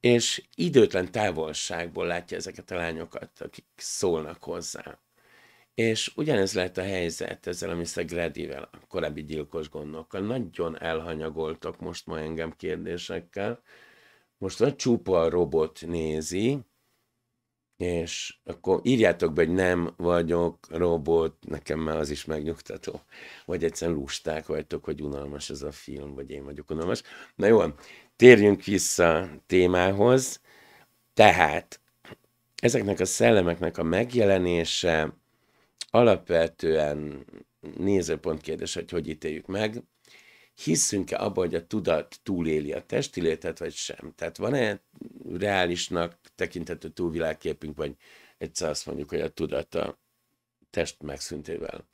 És időtlen távolságból látja ezeket a lányokat, akik szólnak hozzá. És ugyanez lett a helyzet ezzel a Mr. gradivel a korábbi gyilkos gondokkal. Nagyon elhanyagoltak most ma engem kérdésekkel. Most a csupa robot nézi, és akkor írjátok be, hogy nem vagyok robot, nekem már az is megnyugtató. Vagy egyszerűen lusták vagytok, hogy unalmas ez a film, vagy én vagyok unalmas. Na jó, térjünk vissza témához. Tehát ezeknek a szellemeknek a megjelenése, alapvetően nézőpont kérdés, hogy hogy ítéljük meg, hiszünk-e abba, hogy a tudat túléli a testi létet, vagy sem? Tehát van-e reálisnak tekintető túlvilágképünk, vagy egyszer azt mondjuk, hogy a tudat a test megszüntével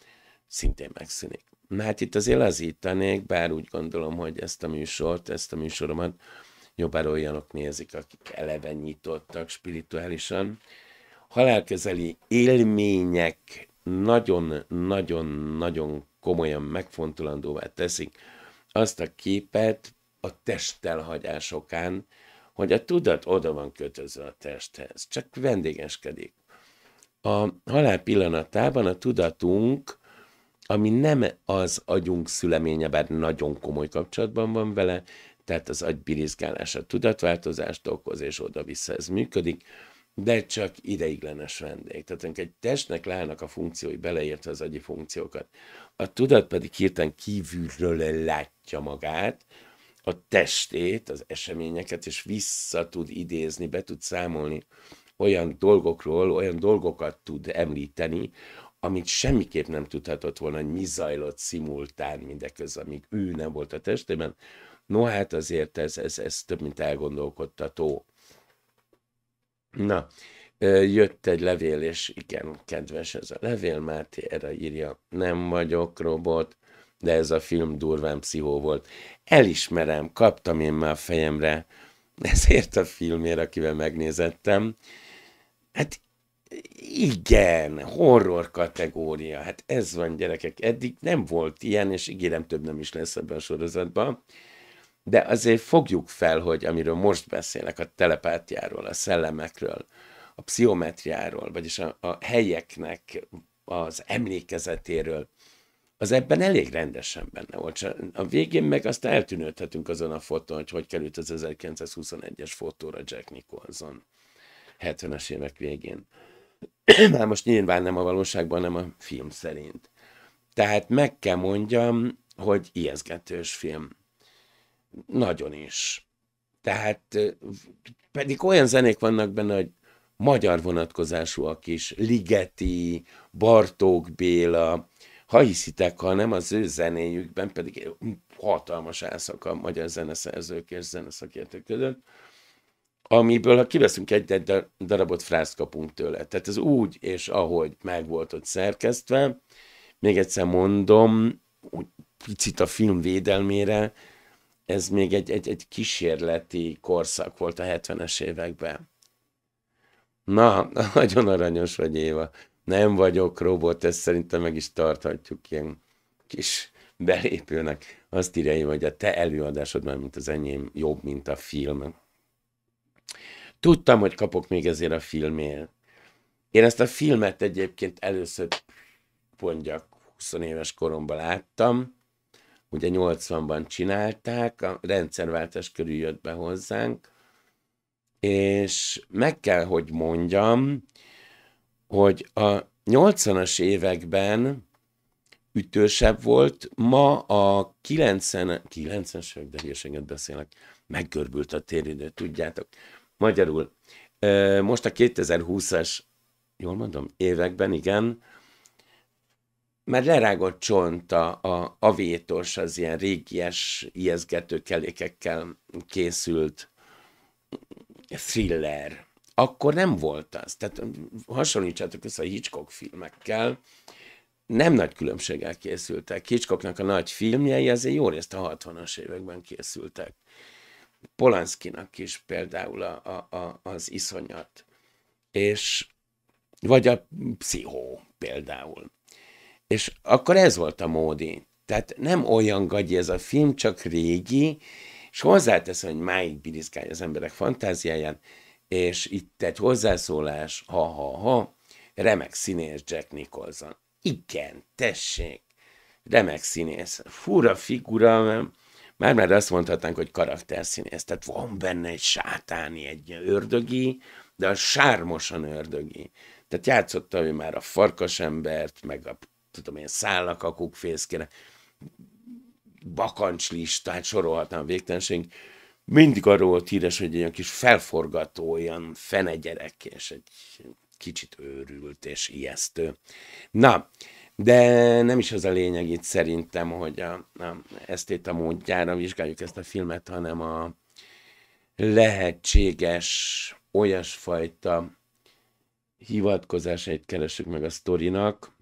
szintén megszűnik. Na hát itt azért lazítanék, bár úgy gondolom, hogy ezt a műsort, ezt a műsoromat jobbára olyanok nézik, akik eleve nyitottak spirituálisan. Halálközeli élmények nagyon-nagyon-nagyon komolyan megfontolandóvá teszik azt a képet a testelhagyásokán, hogy a tudat oda van kötözve a testhez, csak vendégeskedik. A halál pillanatában a tudatunk, ami nem az agyunk szüleménye, bár nagyon komoly kapcsolatban van vele, tehát az agy birizgálás a tudatváltozást okoz, és oda-vissza ez működik, de csak ideiglenes vendég. Tehát egy testnek leállnak a funkciói, beleértve az agyi funkciókat. A tudat pedig hirtelen kívülről látja magát, a testét, az eseményeket, és vissza tud idézni, be tud számolni olyan dolgokról, olyan dolgokat tud említeni, amit semmiképp nem tudhatott volna, hogy mi zajlott szimultán mindeközben, amíg ő nem volt a testében. No hát azért ez, ez, ez több mint elgondolkodtató. Na, jött egy levél, és igen, kedves ez a levél, Máté erre írja, nem vagyok robot, de ez a film durván pszichó volt. Elismerem, kaptam én már a fejemre ezért a filmért, akivel megnézettem. Hát igen, horror kategória. Hát ez van, gyerekek. Eddig nem volt ilyen, és ígérem, több nem is lesz ebben a sorozatban de azért fogjuk fel, hogy amiről most beszélek, a telepátiáról, a szellemekről, a pszichometriáról, vagyis a, a helyeknek az emlékezetéről, az ebben elég rendesen benne volt. A végén meg azt eltűnődhetünk azon a fotón, hogy hogy került az 1921-es fotóra Jack Nicholson 70-es évek végén. Már most nyilván nem a valóságban, nem a film szerint. Tehát meg kell mondjam, hogy ijeszgetős film. Nagyon is. Tehát pedig olyan zenék vannak benne, hogy magyar vonatkozásúak is, Ligeti, Bartók Béla, ha hiszitek, ha nem, az ő zenéjükben pedig hatalmas elszak a magyar zeneszerzők és zeneszakértők között, amiből, ha kiveszünk egy-egy darabot, frászt kapunk tőle. Tehát ez úgy és ahogy meg volt ott szerkesztve, még egyszer mondom, hogy picit a film védelmére, ez még egy, egy, egy kísérleti korszak volt a 70-es években. Na, nagyon aranyos vagy, Éva. Nem vagyok robot, ezt szerintem meg is tarthatjuk ilyen kis belépőnek. Azt írja, hogy a te előadásod, már mint az enyém, jobb, mint a film. Tudtam, hogy kapok még ezért a filmért. Én ezt a filmet egyébként először mondjak 20 éves koromban láttam, ugye 80-ban csinálták, a rendszerváltás körül jött be hozzánk, és meg kell, hogy mondjam, hogy a 80-as években ütősebb volt, ma a 90, 90-es években, de hülyeséget beszélek, megkörbült a téridő, tudjátok. Magyarul, most a 2020-as, jól mondom, években, igen, már lerágott csonta, a, a vétos, az ilyen régies, ijeszgető kelékekkel készült thriller. Akkor nem volt az. Tehát um, hasonlítsátok össze a Hitchcock filmekkel, nem nagy különbséggel készültek. Hitchcocknak a nagy filmjei azért jó részt a 60-as években készültek. Polanskinak is például a, a, a, az iszonyat. És vagy a pszichó például. És akkor ez volt a módi. Tehát nem olyan gagyi ez a film, csak régi, és hozzátesz hogy máig birizgálja az emberek fantáziáján, és itt egy hozzászólás, ha-ha-ha, remek színész Jack Nicholson. Igen, tessék, remek színész. Fura figura, már-már azt mondhatnánk, hogy karakterszínész. Tehát van benne egy sátáni, egy ördögi, de a sármosan ördögi. Tehát játszotta ő már a farkasembert, meg a tudom én, szállnak a bakancslis, bakancslistát sorolhatnám végtelenség, mindig arról volt híres, hogy egy ilyen kis felforgató, olyan fene gyerek, és egy kicsit őrült és ijesztő. Na, de nem is az a lényeg itt szerintem, hogy a, a esztéta módjára vizsgáljuk ezt a filmet, hanem a lehetséges olyasfajta hivatkozásait keresünk meg a sztorinak,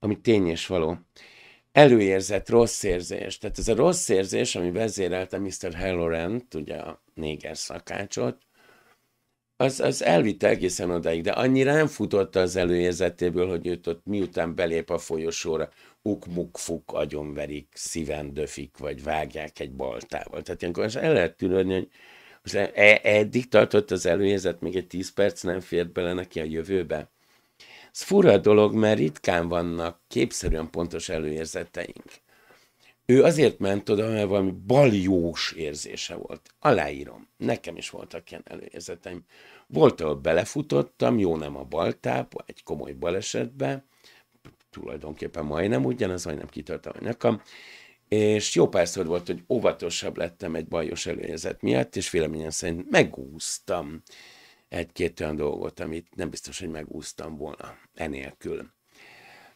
ami tény és való. Előérzett rossz érzés. Tehát ez a rossz érzés, ami vezérelte Mr. Hellorent, ugye a néger szakácsot, az, az elvitte egészen odáig, de annyira nem futotta az előérzetéből, hogy őt ott miután belép a folyosóra, ukmukfuk agyonverik, szíven döfik, vagy vágják egy baltával. Tehát ilyenkor most el lehet tűnődni, hogy most e, eddig tartott az előérzet, még egy tíz perc nem fért bele neki a jövőbe. Ez fura dolog, mert ritkán vannak képszerűen pontos előérzeteink. Ő azért ment oda, mert valami baljós érzése volt. Aláírom. Nekem is voltak ilyen előérzeteim. Volt, ahol belefutottam, jó nem a baltába, egy komoly balesetbe, tulajdonképpen majdnem ugyanaz, majdnem kitörtem a nyakam, és jó párszor volt, hogy óvatosabb lettem egy bajos előérzet miatt, és véleményem szerint megúsztam egy-két olyan dolgot, amit nem biztos, hogy megúsztam volna enélkül.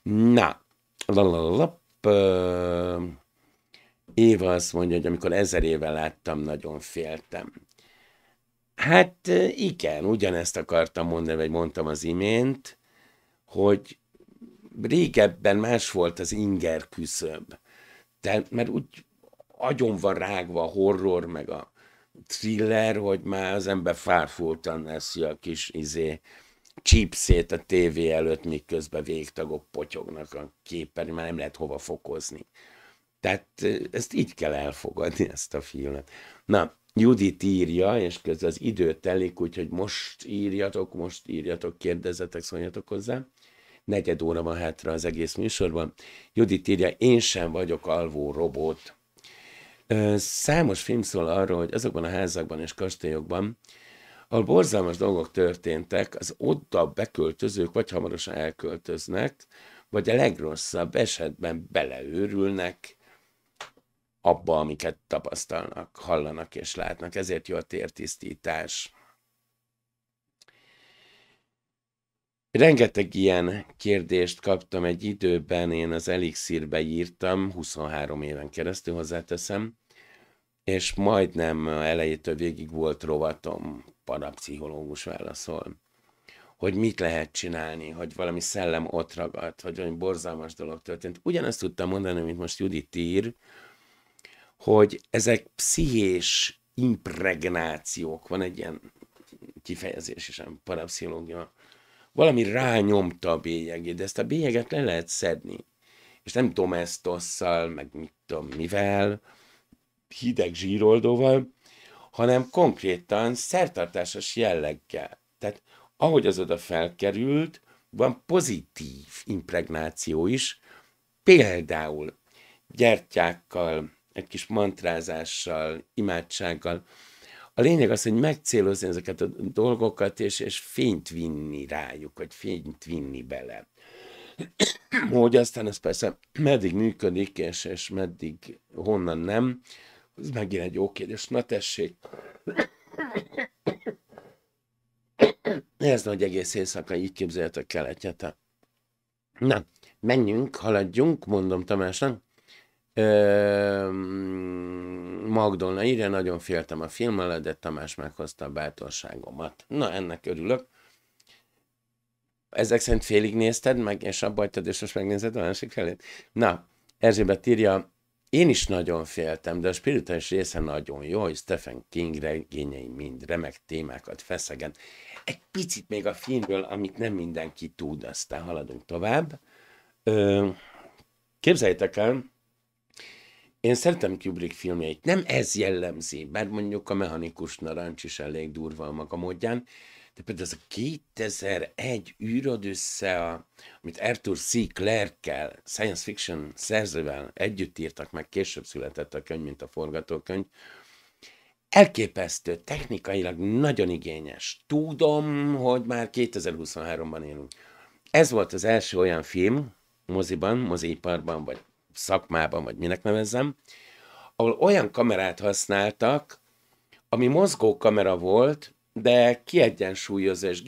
Na, lalalap, Éva azt mondja, hogy amikor ezer éve láttam, nagyon féltem. Hát igen, ugyanezt akartam mondani, vagy mondtam az imént, hogy régebben más volt az inger küszöb. Tehát, mert úgy agyon van rágva a horror, meg a thriller, hogy már az ember fárfultan eszi a kis izé, csípszét a tévé előtt, miközben végtagok potyognak a képen, már nem lehet hova fokozni. Tehát ezt így kell elfogadni, ezt a filmet. Na, Judit írja, és közben az idő telik, úgyhogy most írjatok, most írjatok, kérdezzetek, szóljatok hozzá. Negyed óra van hátra az egész műsorban. Judit írja, én sem vagyok alvó robot. Számos film szól arról, hogy azokban a házakban és kastélyokban, ahol borzalmas dolgok történtek, az oda beköltözők vagy hamarosan elköltöznek, vagy a legrosszabb esetben beleőrülnek abba, amiket tapasztalnak, hallanak és látnak. Ezért jó a tértisztítás. Rengeteg ilyen kérdést kaptam egy időben, én az Elixirbe írtam, 23 éven keresztül hozzáteszem, és majdnem elejétől végig volt rovatom, parapszichológus válaszol, hogy mit lehet csinálni, hogy valami szellem ott ragadt, hogy olyan borzalmas dolog történt. Ugyanezt tudtam mondani, amit most Judit ír, hogy ezek pszichés impregnációk, van egy ilyen kifejezés is, parapszichológia, valami rányomta a bélyegét, de ezt a bélyeget le lehet szedni. És nem domestosszal, meg mit tudom mivel, hideg zsíroldóval, hanem konkrétan szertartásos jelleggel. Tehát ahogy az oda felkerült, van pozitív impregnáció is, például gyertyákkal, egy kis mantrázással, imádsággal, a lényeg az, hogy megcélozni ezeket a dolgokat, és, és fényt vinni rájuk, vagy fényt vinni bele. hogy aztán ez persze meddig működik, és, és meddig honnan nem, ez megint egy jó kérdés. Na tessék, Ez nagy egész éjszaka így képzeljetek el egyet. Na, menjünk, haladjunk, mondom Tamásnak. Ö... Magdolna írja, nagyon féltem a film alatt, de Tamás meghozta a bátorságomat. Na, ennek örülök. Ezek szerint félig nézted meg, és hagytad, és most megnézed a másik felét? Na, Erzsébet írja, én is nagyon féltem, de a spirituális része nagyon jó, hogy Stephen King regényei mind remek témákat feszegen. Egy picit még a filmről, amit nem mindenki tud, aztán haladunk tovább. Ö, képzeljétek el, én szeretem Kubrick filmjeit. Nem ez jellemzi, bár mondjuk a mechanikus narancs is elég durva a maga módján, de például az a 2001 űrod össze, a, amit Arthur C. Clarke-kel, science fiction szerzővel együtt írtak, meg később született a könyv, mint a forgatókönyv, elképesztő, technikailag nagyon igényes. Tudom, hogy már 2023-ban élünk. Ez volt az első olyan film moziban, moziparban, vagy szakmában, vagy minek nevezzem, ahol olyan kamerát használtak, ami mozgó kamera volt, de kiegyensúlyozó és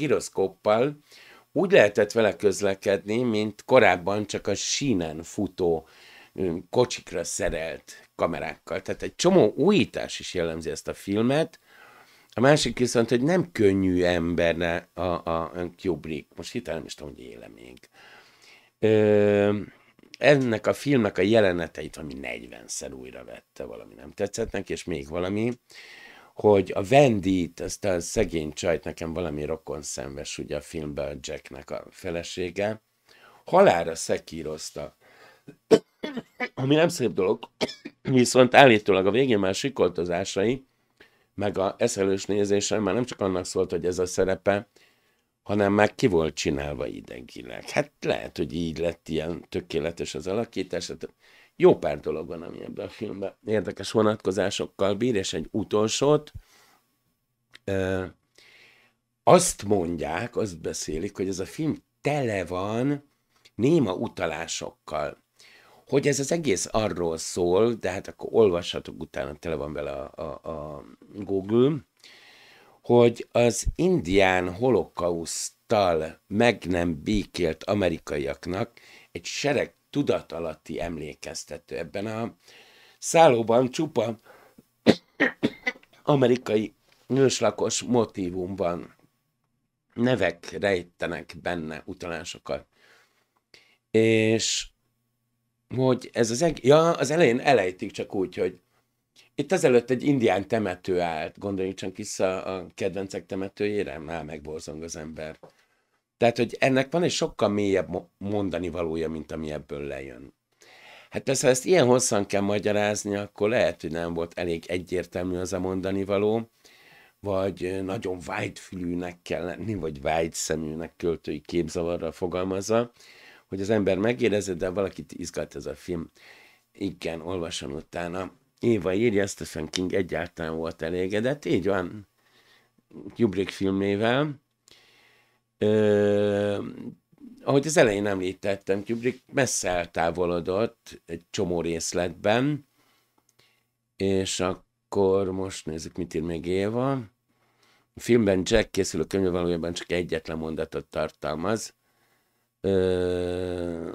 úgy lehetett vele közlekedni, mint korábban csak a sínen futó kocsikra szerelt kamerákkal. Tehát egy csomó újítás is jellemzi ezt a filmet, a másik viszont, hogy nem könnyű ember a, a, a Kubrick. Most hittem, is tudom, hogy éle még. Ö, ennek a filmnek a jeleneteit, ami 40-szer újra vette, valami nem tetszett neki, és még valami, hogy a wendy ezt a szegény csajt nekem valami rokon szenves, ugye a filmben a Jacknek a felesége, halára szekírozta. Ami nem szép dolog, viszont állítólag a végén már sikoltozásai, meg a eszelős nézése már nem csak annak szólt, hogy ez a szerepe, hanem már ki volt csinálva idegileg. Hát lehet, hogy így lett ilyen tökéletes az alakítás. Hát jó pár dolog van, ami ebben a filmben érdekes vonatkozásokkal bír, és egy utolsót. Ö, azt mondják, azt beszélik, hogy ez a film tele van néma utalásokkal. Hogy ez az egész arról szól, de hát akkor olvashatok utána, tele van vele a, a, a Google, hogy az indián holokausztal meg nem békélt amerikaiaknak egy sereg tudatalatti emlékeztető. Ebben a szállóban csupa amerikai nőslakos motívum van. Nevek rejtenek benne utalásokat. És hogy ez az egész, ja, az elején elejtik csak úgy, hogy itt ezelőtt egy indián temető állt, gondoljunk csak vissza a kedvencek temetőjére, már megborzong az ember. Tehát, hogy ennek van egy sokkal mélyebb mondani valója, mint ami ebből lejön. Hát persze, ha ezt ilyen hosszan kell magyarázni, akkor lehet, hogy nem volt elég egyértelmű az a mondani való, vagy nagyon vágyfülűnek kell lenni, vagy vágyszeműnek költői képzavarral fogalmazza, hogy az ember megérezze, de valakit izgat ez a film. Igen, olvasom utána. Éva írja, Stephen King egyáltalán volt elégedett, így van, Kubrick filmével, Ö, ahogy az elején említettem, Kubrick messze eltávolodott egy csomó részletben, és akkor most nézzük, mit ír még Éva. A filmben Jack a könyve valójában csak egyetlen mondatot tartalmaz. Ö,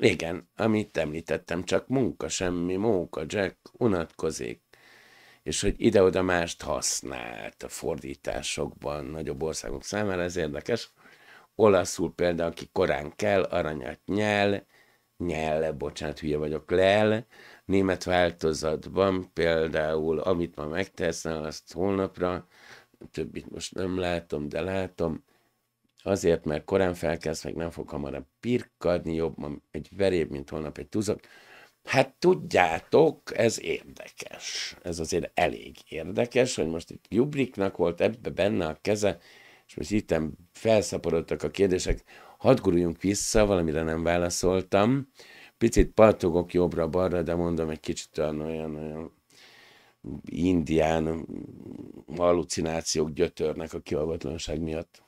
igen, amit említettem, csak munka semmi, móka, Jack unatkozik. És hogy ide-oda mást használt a fordításokban nagyobb országok számára, ez érdekes. Olaszul például, aki korán kell, aranyat nyel, nyel, bocsánat, hülye vagyok, lel. Német változatban például, amit ma megteszem, azt holnapra, többit most nem látom, de látom, Azért, mert korán felkelsz, meg nem fog hamarabb pirkadni, jobban egy veréb, mint holnap egy tuzak. Hát tudjátok, ez érdekes. Ez azért elég érdekes, hogy most itt Jubriknak volt ebbe benne a keze, és most itt felszaporodtak a kérdések. Hadd guruljunk vissza, valamire nem válaszoltam. Picit patogok jobbra-balra, de mondom, egy kicsit olyan, olyan, olyan indián hallucinációk gyötörnek a kialvatlanság miatt.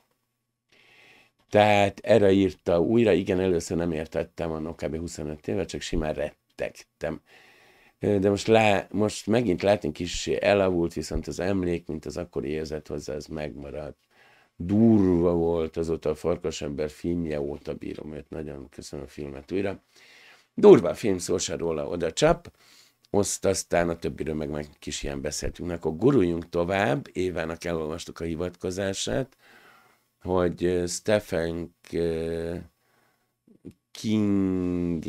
Tehát erre írta újra, igen, először nem értettem, a kb. 25 éve, csak simán rettegtem. De most, le, most megint látni kis elavult, viszont az emlék, mint az akkori érzet hozzá, ez megmaradt. Durva volt azóta a Farkasember filmje, óta bírom őt, nagyon köszönöm a filmet újra. Durva a film, szó se róla, oda csap. Azt aztán a többiről meg, meg kis ilyen beszéltünk. akkor guruljunk tovább, Évának elolvastuk a hivatkozását, hogy Stephen King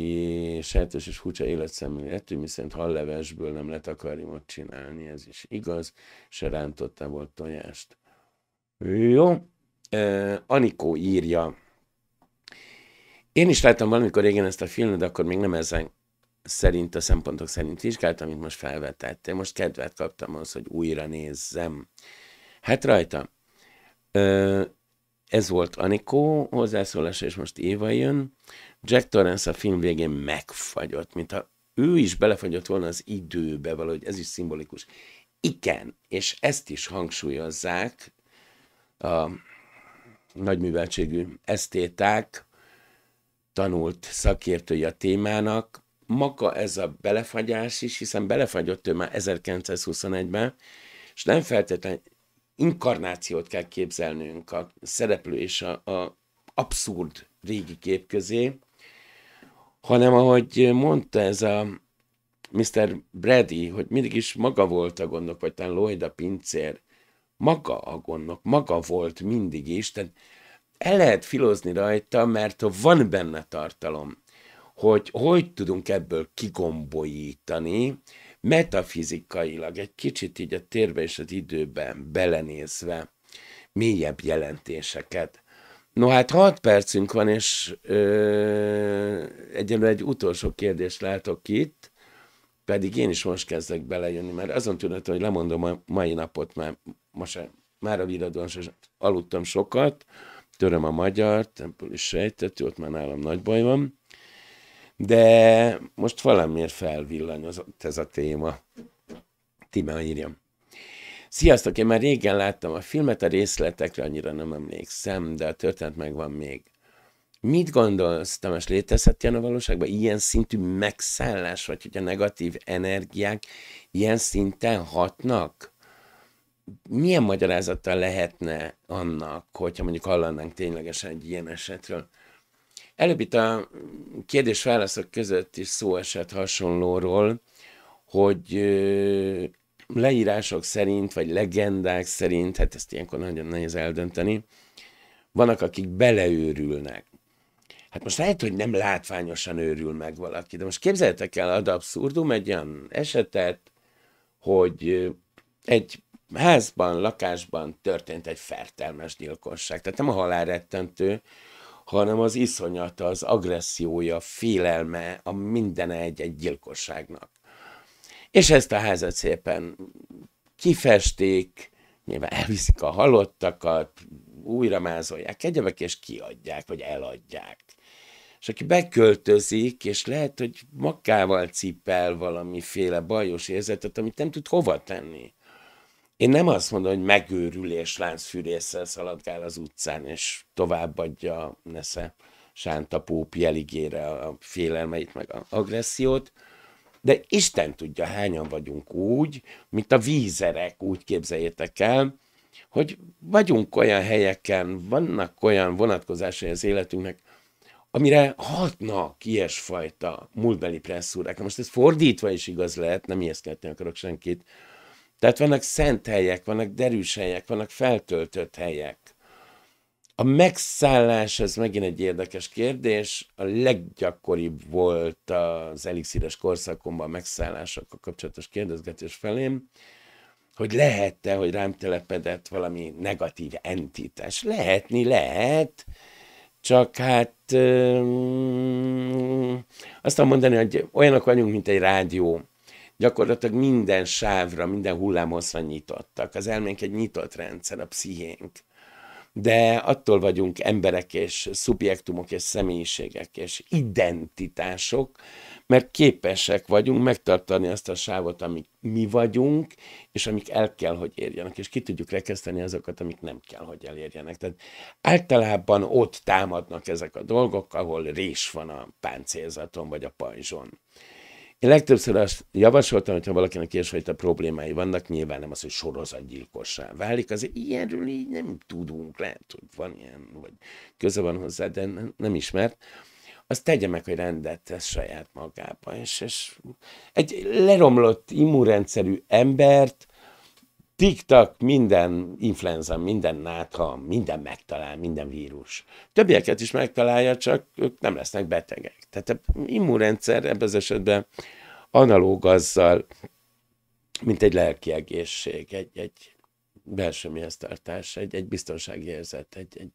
sejtes és húcsa életszemléletű, miszerint hallevesből nem lehet akarimot csinálni, ez is igaz, se rántotta volt tojást. Jó, Anikó írja, én is láttam valamikor régen ezt a filmet, de akkor még nem ezen szerint, a szempontok szerint vizsgáltam, amit most Én Most kedvet kaptam az, hogy újra nézzem. Hát rajta. Ez volt Anikó hozzászólás, és most Éva jön. Jack Torrance a film végén megfagyott, mintha ő is belefagyott volna az időbe valahogy, ez is szimbolikus. Igen, és ezt is hangsúlyozzák a nagyműveltségű esztéták, tanult szakértői a témának. Maga ez a belefagyás is, hiszen belefagyott ő már 1921-ben, és nem feltétlenül inkarnációt kell képzelnünk a szereplő és a, a abszurd régi kép közé, hanem ahogy mondta ez a Mr. Brady, hogy mindig is maga volt a gondok, vagy talán Lloyd a pincér, maga a gondok, maga volt mindig is, tehát el lehet filozni rajta, mert van benne tartalom, hogy hogy tudunk ebből kigombolítani, metafizikailag egy kicsit így a térbe és az időben belenézve mélyebb jelentéseket. No hát 6 percünk van, és ö, egyelőre egy utolsó kérdést látok itt, pedig én is most kezdek belejönni, mert azon tudatom, hogy lemondom a mai napot, mert most már a viradon aludtam sokat, töröm a magyar, ebből is sejtető, ott már nálam nagy baj van. De most valamiért felvillanyozott ez a téma. Tíme, írjam. Sziasztok, én már régen láttam a filmet, a részletekre annyira nem emlékszem, de a történet megvan még. Mit gondolsz, Tamás, létezhet ilyen a valóságban ilyen szintű megszállás, vagy hogy a negatív energiák ilyen szinten hatnak? Milyen magyarázata lehetne annak, hogyha mondjuk hallanánk ténylegesen egy ilyen esetről? Előbb itt a kérdés-válaszok között is szó esett hasonlóról, hogy leírások szerint, vagy legendák szerint, hát ezt ilyenkor nagyon nehéz eldönteni, vannak, akik beleőrülnek. Hát most lehet, hogy nem látványosan őrül meg valaki, de most képzeljétek el ad abszurdum egy olyan esetet, hogy egy házban, lakásban történt egy fertelmes gyilkosság. Tehát nem a rettentő, hanem az iszonyata, az agressziója, félelme a minden egy-egy gyilkosságnak. És ezt a házat szépen kifesték, nyilván elviszik a halottakat, újra mázolják egyebek, és kiadják, vagy eladják. És aki beköltözik, és lehet, hogy magával cipel valamiféle bajos érzetet, amit nem tud hova tenni. Én nem azt mondom, hogy megőrülés láncfűrészsel szaladgál az utcán, és továbbadja nesze Sánta Póp jeligére a félelmeit, meg a agressziót, de Isten tudja, hányan vagyunk úgy, mint a vízerek, úgy képzeljétek el, hogy vagyunk olyan helyeken, vannak olyan vonatkozásai az életünknek, amire hatnak ilyesfajta múltbeli presszúrák. Most ez fordítva is igaz lehet, nem ijeszkedni akarok senkit, tehát vannak szent helyek, vannak derűs helyek, vannak feltöltött helyek. A megszállás, ez megint egy érdekes kérdés. A leggyakoribb volt az elixíres korszakomban a megszállásokkal kapcsolatos kérdezgetés felém, hogy lehet-e, hogy rám telepedett valami negatív entitás. Lehetni lehet, csak hát öm, azt tudom mondani, hogy olyanok vagyunk, mint egy rádió gyakorlatilag minden sávra, minden hullámhozra nyitottak. Az elménk egy nyitott rendszer, a pszichénk. De attól vagyunk emberek és szubjektumok és személyiségek és identitások, mert képesek vagyunk megtartani azt a sávot, amik mi vagyunk, és amik el kell, hogy érjenek, és ki tudjuk rekeszteni azokat, amik nem kell, hogy elérjenek. Tehát általában ott támadnak ezek a dolgok, ahol rés van a páncélzaton vagy a pajzson. Én legtöbbször azt javasoltam, hogyha valakinek ilyesfajta problémái vannak, nyilván nem az, hogy sorozatgyilkossá válik, az, ilyenről így nem tudunk, lehet, hogy van ilyen, vagy köze van hozzá, de nem ismert, az tegye meg, hogy rendet tesz saját magába, és, és egy leromlott immunrendszerű embert tiktak minden influenza, minden nátha, minden megtalál, minden vírus. Többieket is megtalálja, csak ők nem lesznek betegek. Tehát immunrendszer ebben az esetben analóg azzal, mint egy lelki egészség, egy, egy belső tartás, egy, egy biztonsági érzet, egy, egy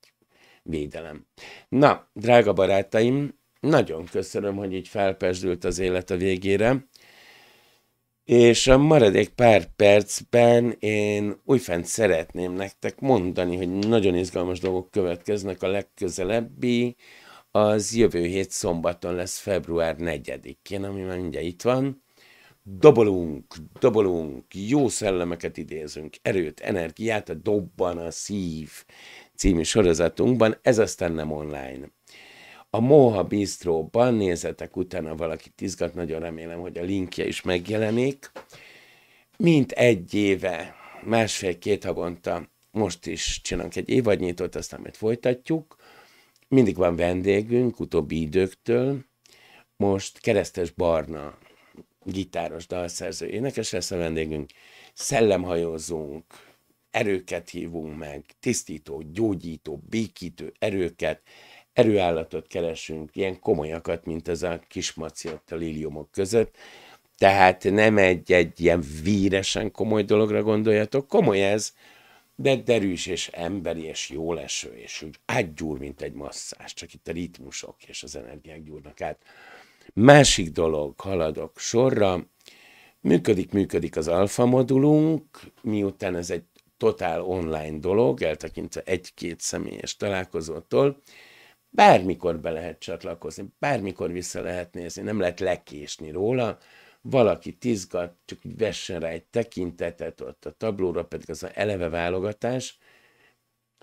védelem. Na, drága barátaim, nagyon köszönöm, hogy így felpesdült az élet a végére, és a maradék pár percben én újfent szeretném nektek mondani, hogy nagyon izgalmas dolgok következnek a legközelebbi, az jövő hét szombaton lesz február 4-én, ami már mindjárt itt van. Dobolunk, dobolunk, jó szellemeket idézünk, erőt, energiát, a dobban a szív című sorozatunkban, ez aztán nem online. A Moha Bistróban nézzetek utána valaki izgat, nagyon remélem, hogy a linkje is megjelenik. Mint egy éve, másfél-két havonta most is csinálunk egy évadnyitót, aztán majd folytatjuk. Mindig van vendégünk, utóbbi időktől. Most Keresztes Barna, gitáros, dalszerző, énekes lesz a vendégünk. Szellemhajózunk, erőket hívunk meg, tisztító, gyógyító, békítő erőket, erőállatot keresünk, ilyen komolyakat, mint ez a kismaci ott a liliumok között. Tehát nem egy, egy ilyen víresen komoly dologra gondoljatok, komoly ez, de derűs és emberi és jó leső, és úgy átgyúr, mint egy masszás, csak itt a ritmusok és az energiák gyúrnak át. Másik dolog, haladok sorra, működik, működik az alfa modulunk, miután ez egy totál online dolog, eltekintve egy-két személyes találkozótól, bármikor be lehet csatlakozni, bármikor vissza lehet nézni, nem lehet lekésni róla, valaki tizgat, csak vessen rá egy tekintetet ott a tablóra, pedig az a eleve válogatás,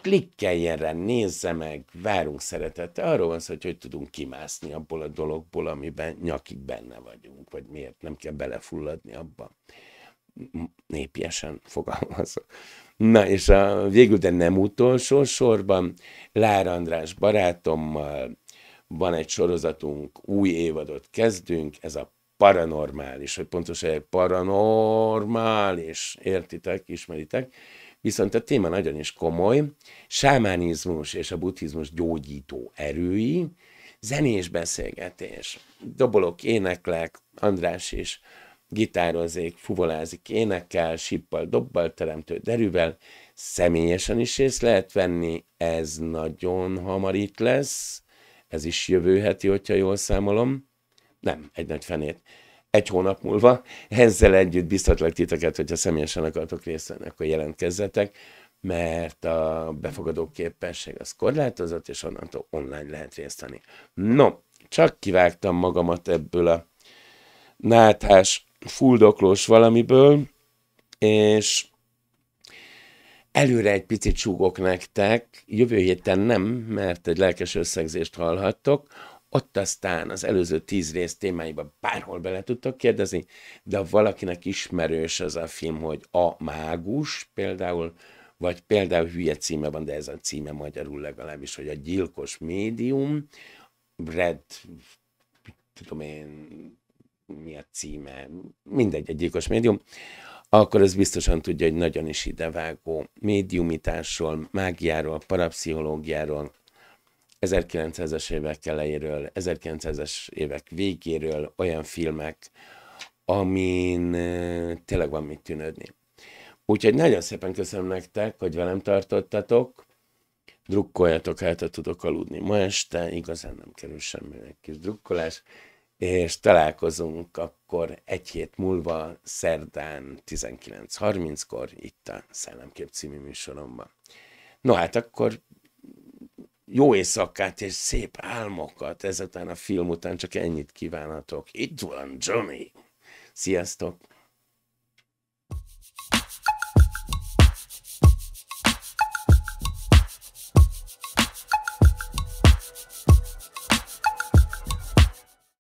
klikkeljen rá, nézze meg, várunk szeretettel. Arról van szó, hogy hogy tudunk kimászni abból a dologból, amiben nyakig benne vagyunk, vagy miért nem kell belefulladni abba. Népiesen fogalmazok. Na, és a végül, de nem utolsó sorban, Lár András barátommal van egy sorozatunk, új évadot kezdünk, ez a paranormális, vagy pontosan paranormális, értitek, ismeritek. Viszont a téma nagyon is komoly, sámánizmus és a buddhizmus gyógyító erői, zenés beszélgetés, dobolok, éneklek, András is gitározik, fuvolázik, énekel, sippal, dobbal, teremtő derűvel, személyesen is részt lehet venni, ez nagyon hamar itt lesz, ez is jövő heti, hogyha jól számolom. Nem, egy nagy fenét. Egy hónap múlva. Ezzel együtt biztatlak titeket, hogyha személyesen akartok részt venni, akkor jelentkezzetek, mert a befogadó képesség az korlátozott, és onnantól online lehet részt venni. No, csak kivágtam magamat ebből a náthás fuldoklós valamiből, és előre egy picit súgok nektek, jövő héten nem, mert egy lelkes összegzést hallhattok, ott aztán az előző tíz rész témáiba bárhol bele tudtok kérdezni, de ha valakinek ismerős az a film, hogy A Mágus például, vagy például hülye címe van, de ez a címe magyarul legalábbis, hogy a gyilkos médium, Red, tudom én, mi a címe, mindegy, egy gyilkos médium, akkor ez biztosan tudja, hogy nagyon is idevágó médiumitásról, mágiáról, parapszichológiáról, 1900-es évek elejéről, 1900-es évek végéről olyan filmek, amin tényleg van mit tűnődni. Úgyhogy nagyon szépen köszönöm nektek, hogy velem tartottatok. Drukkoljatok, hát tudok aludni. Ma este igazán nem kerül semminek kis drukkolás, és találkozunk akkor egy hét múlva, szerdán 19.30-kor itt a Szellemkép című műsoromban. No hát akkor jó éjszakát és szép álmokat ezután a film után, csak ennyit kívánatok. Itt van Johnny! Sziasztok!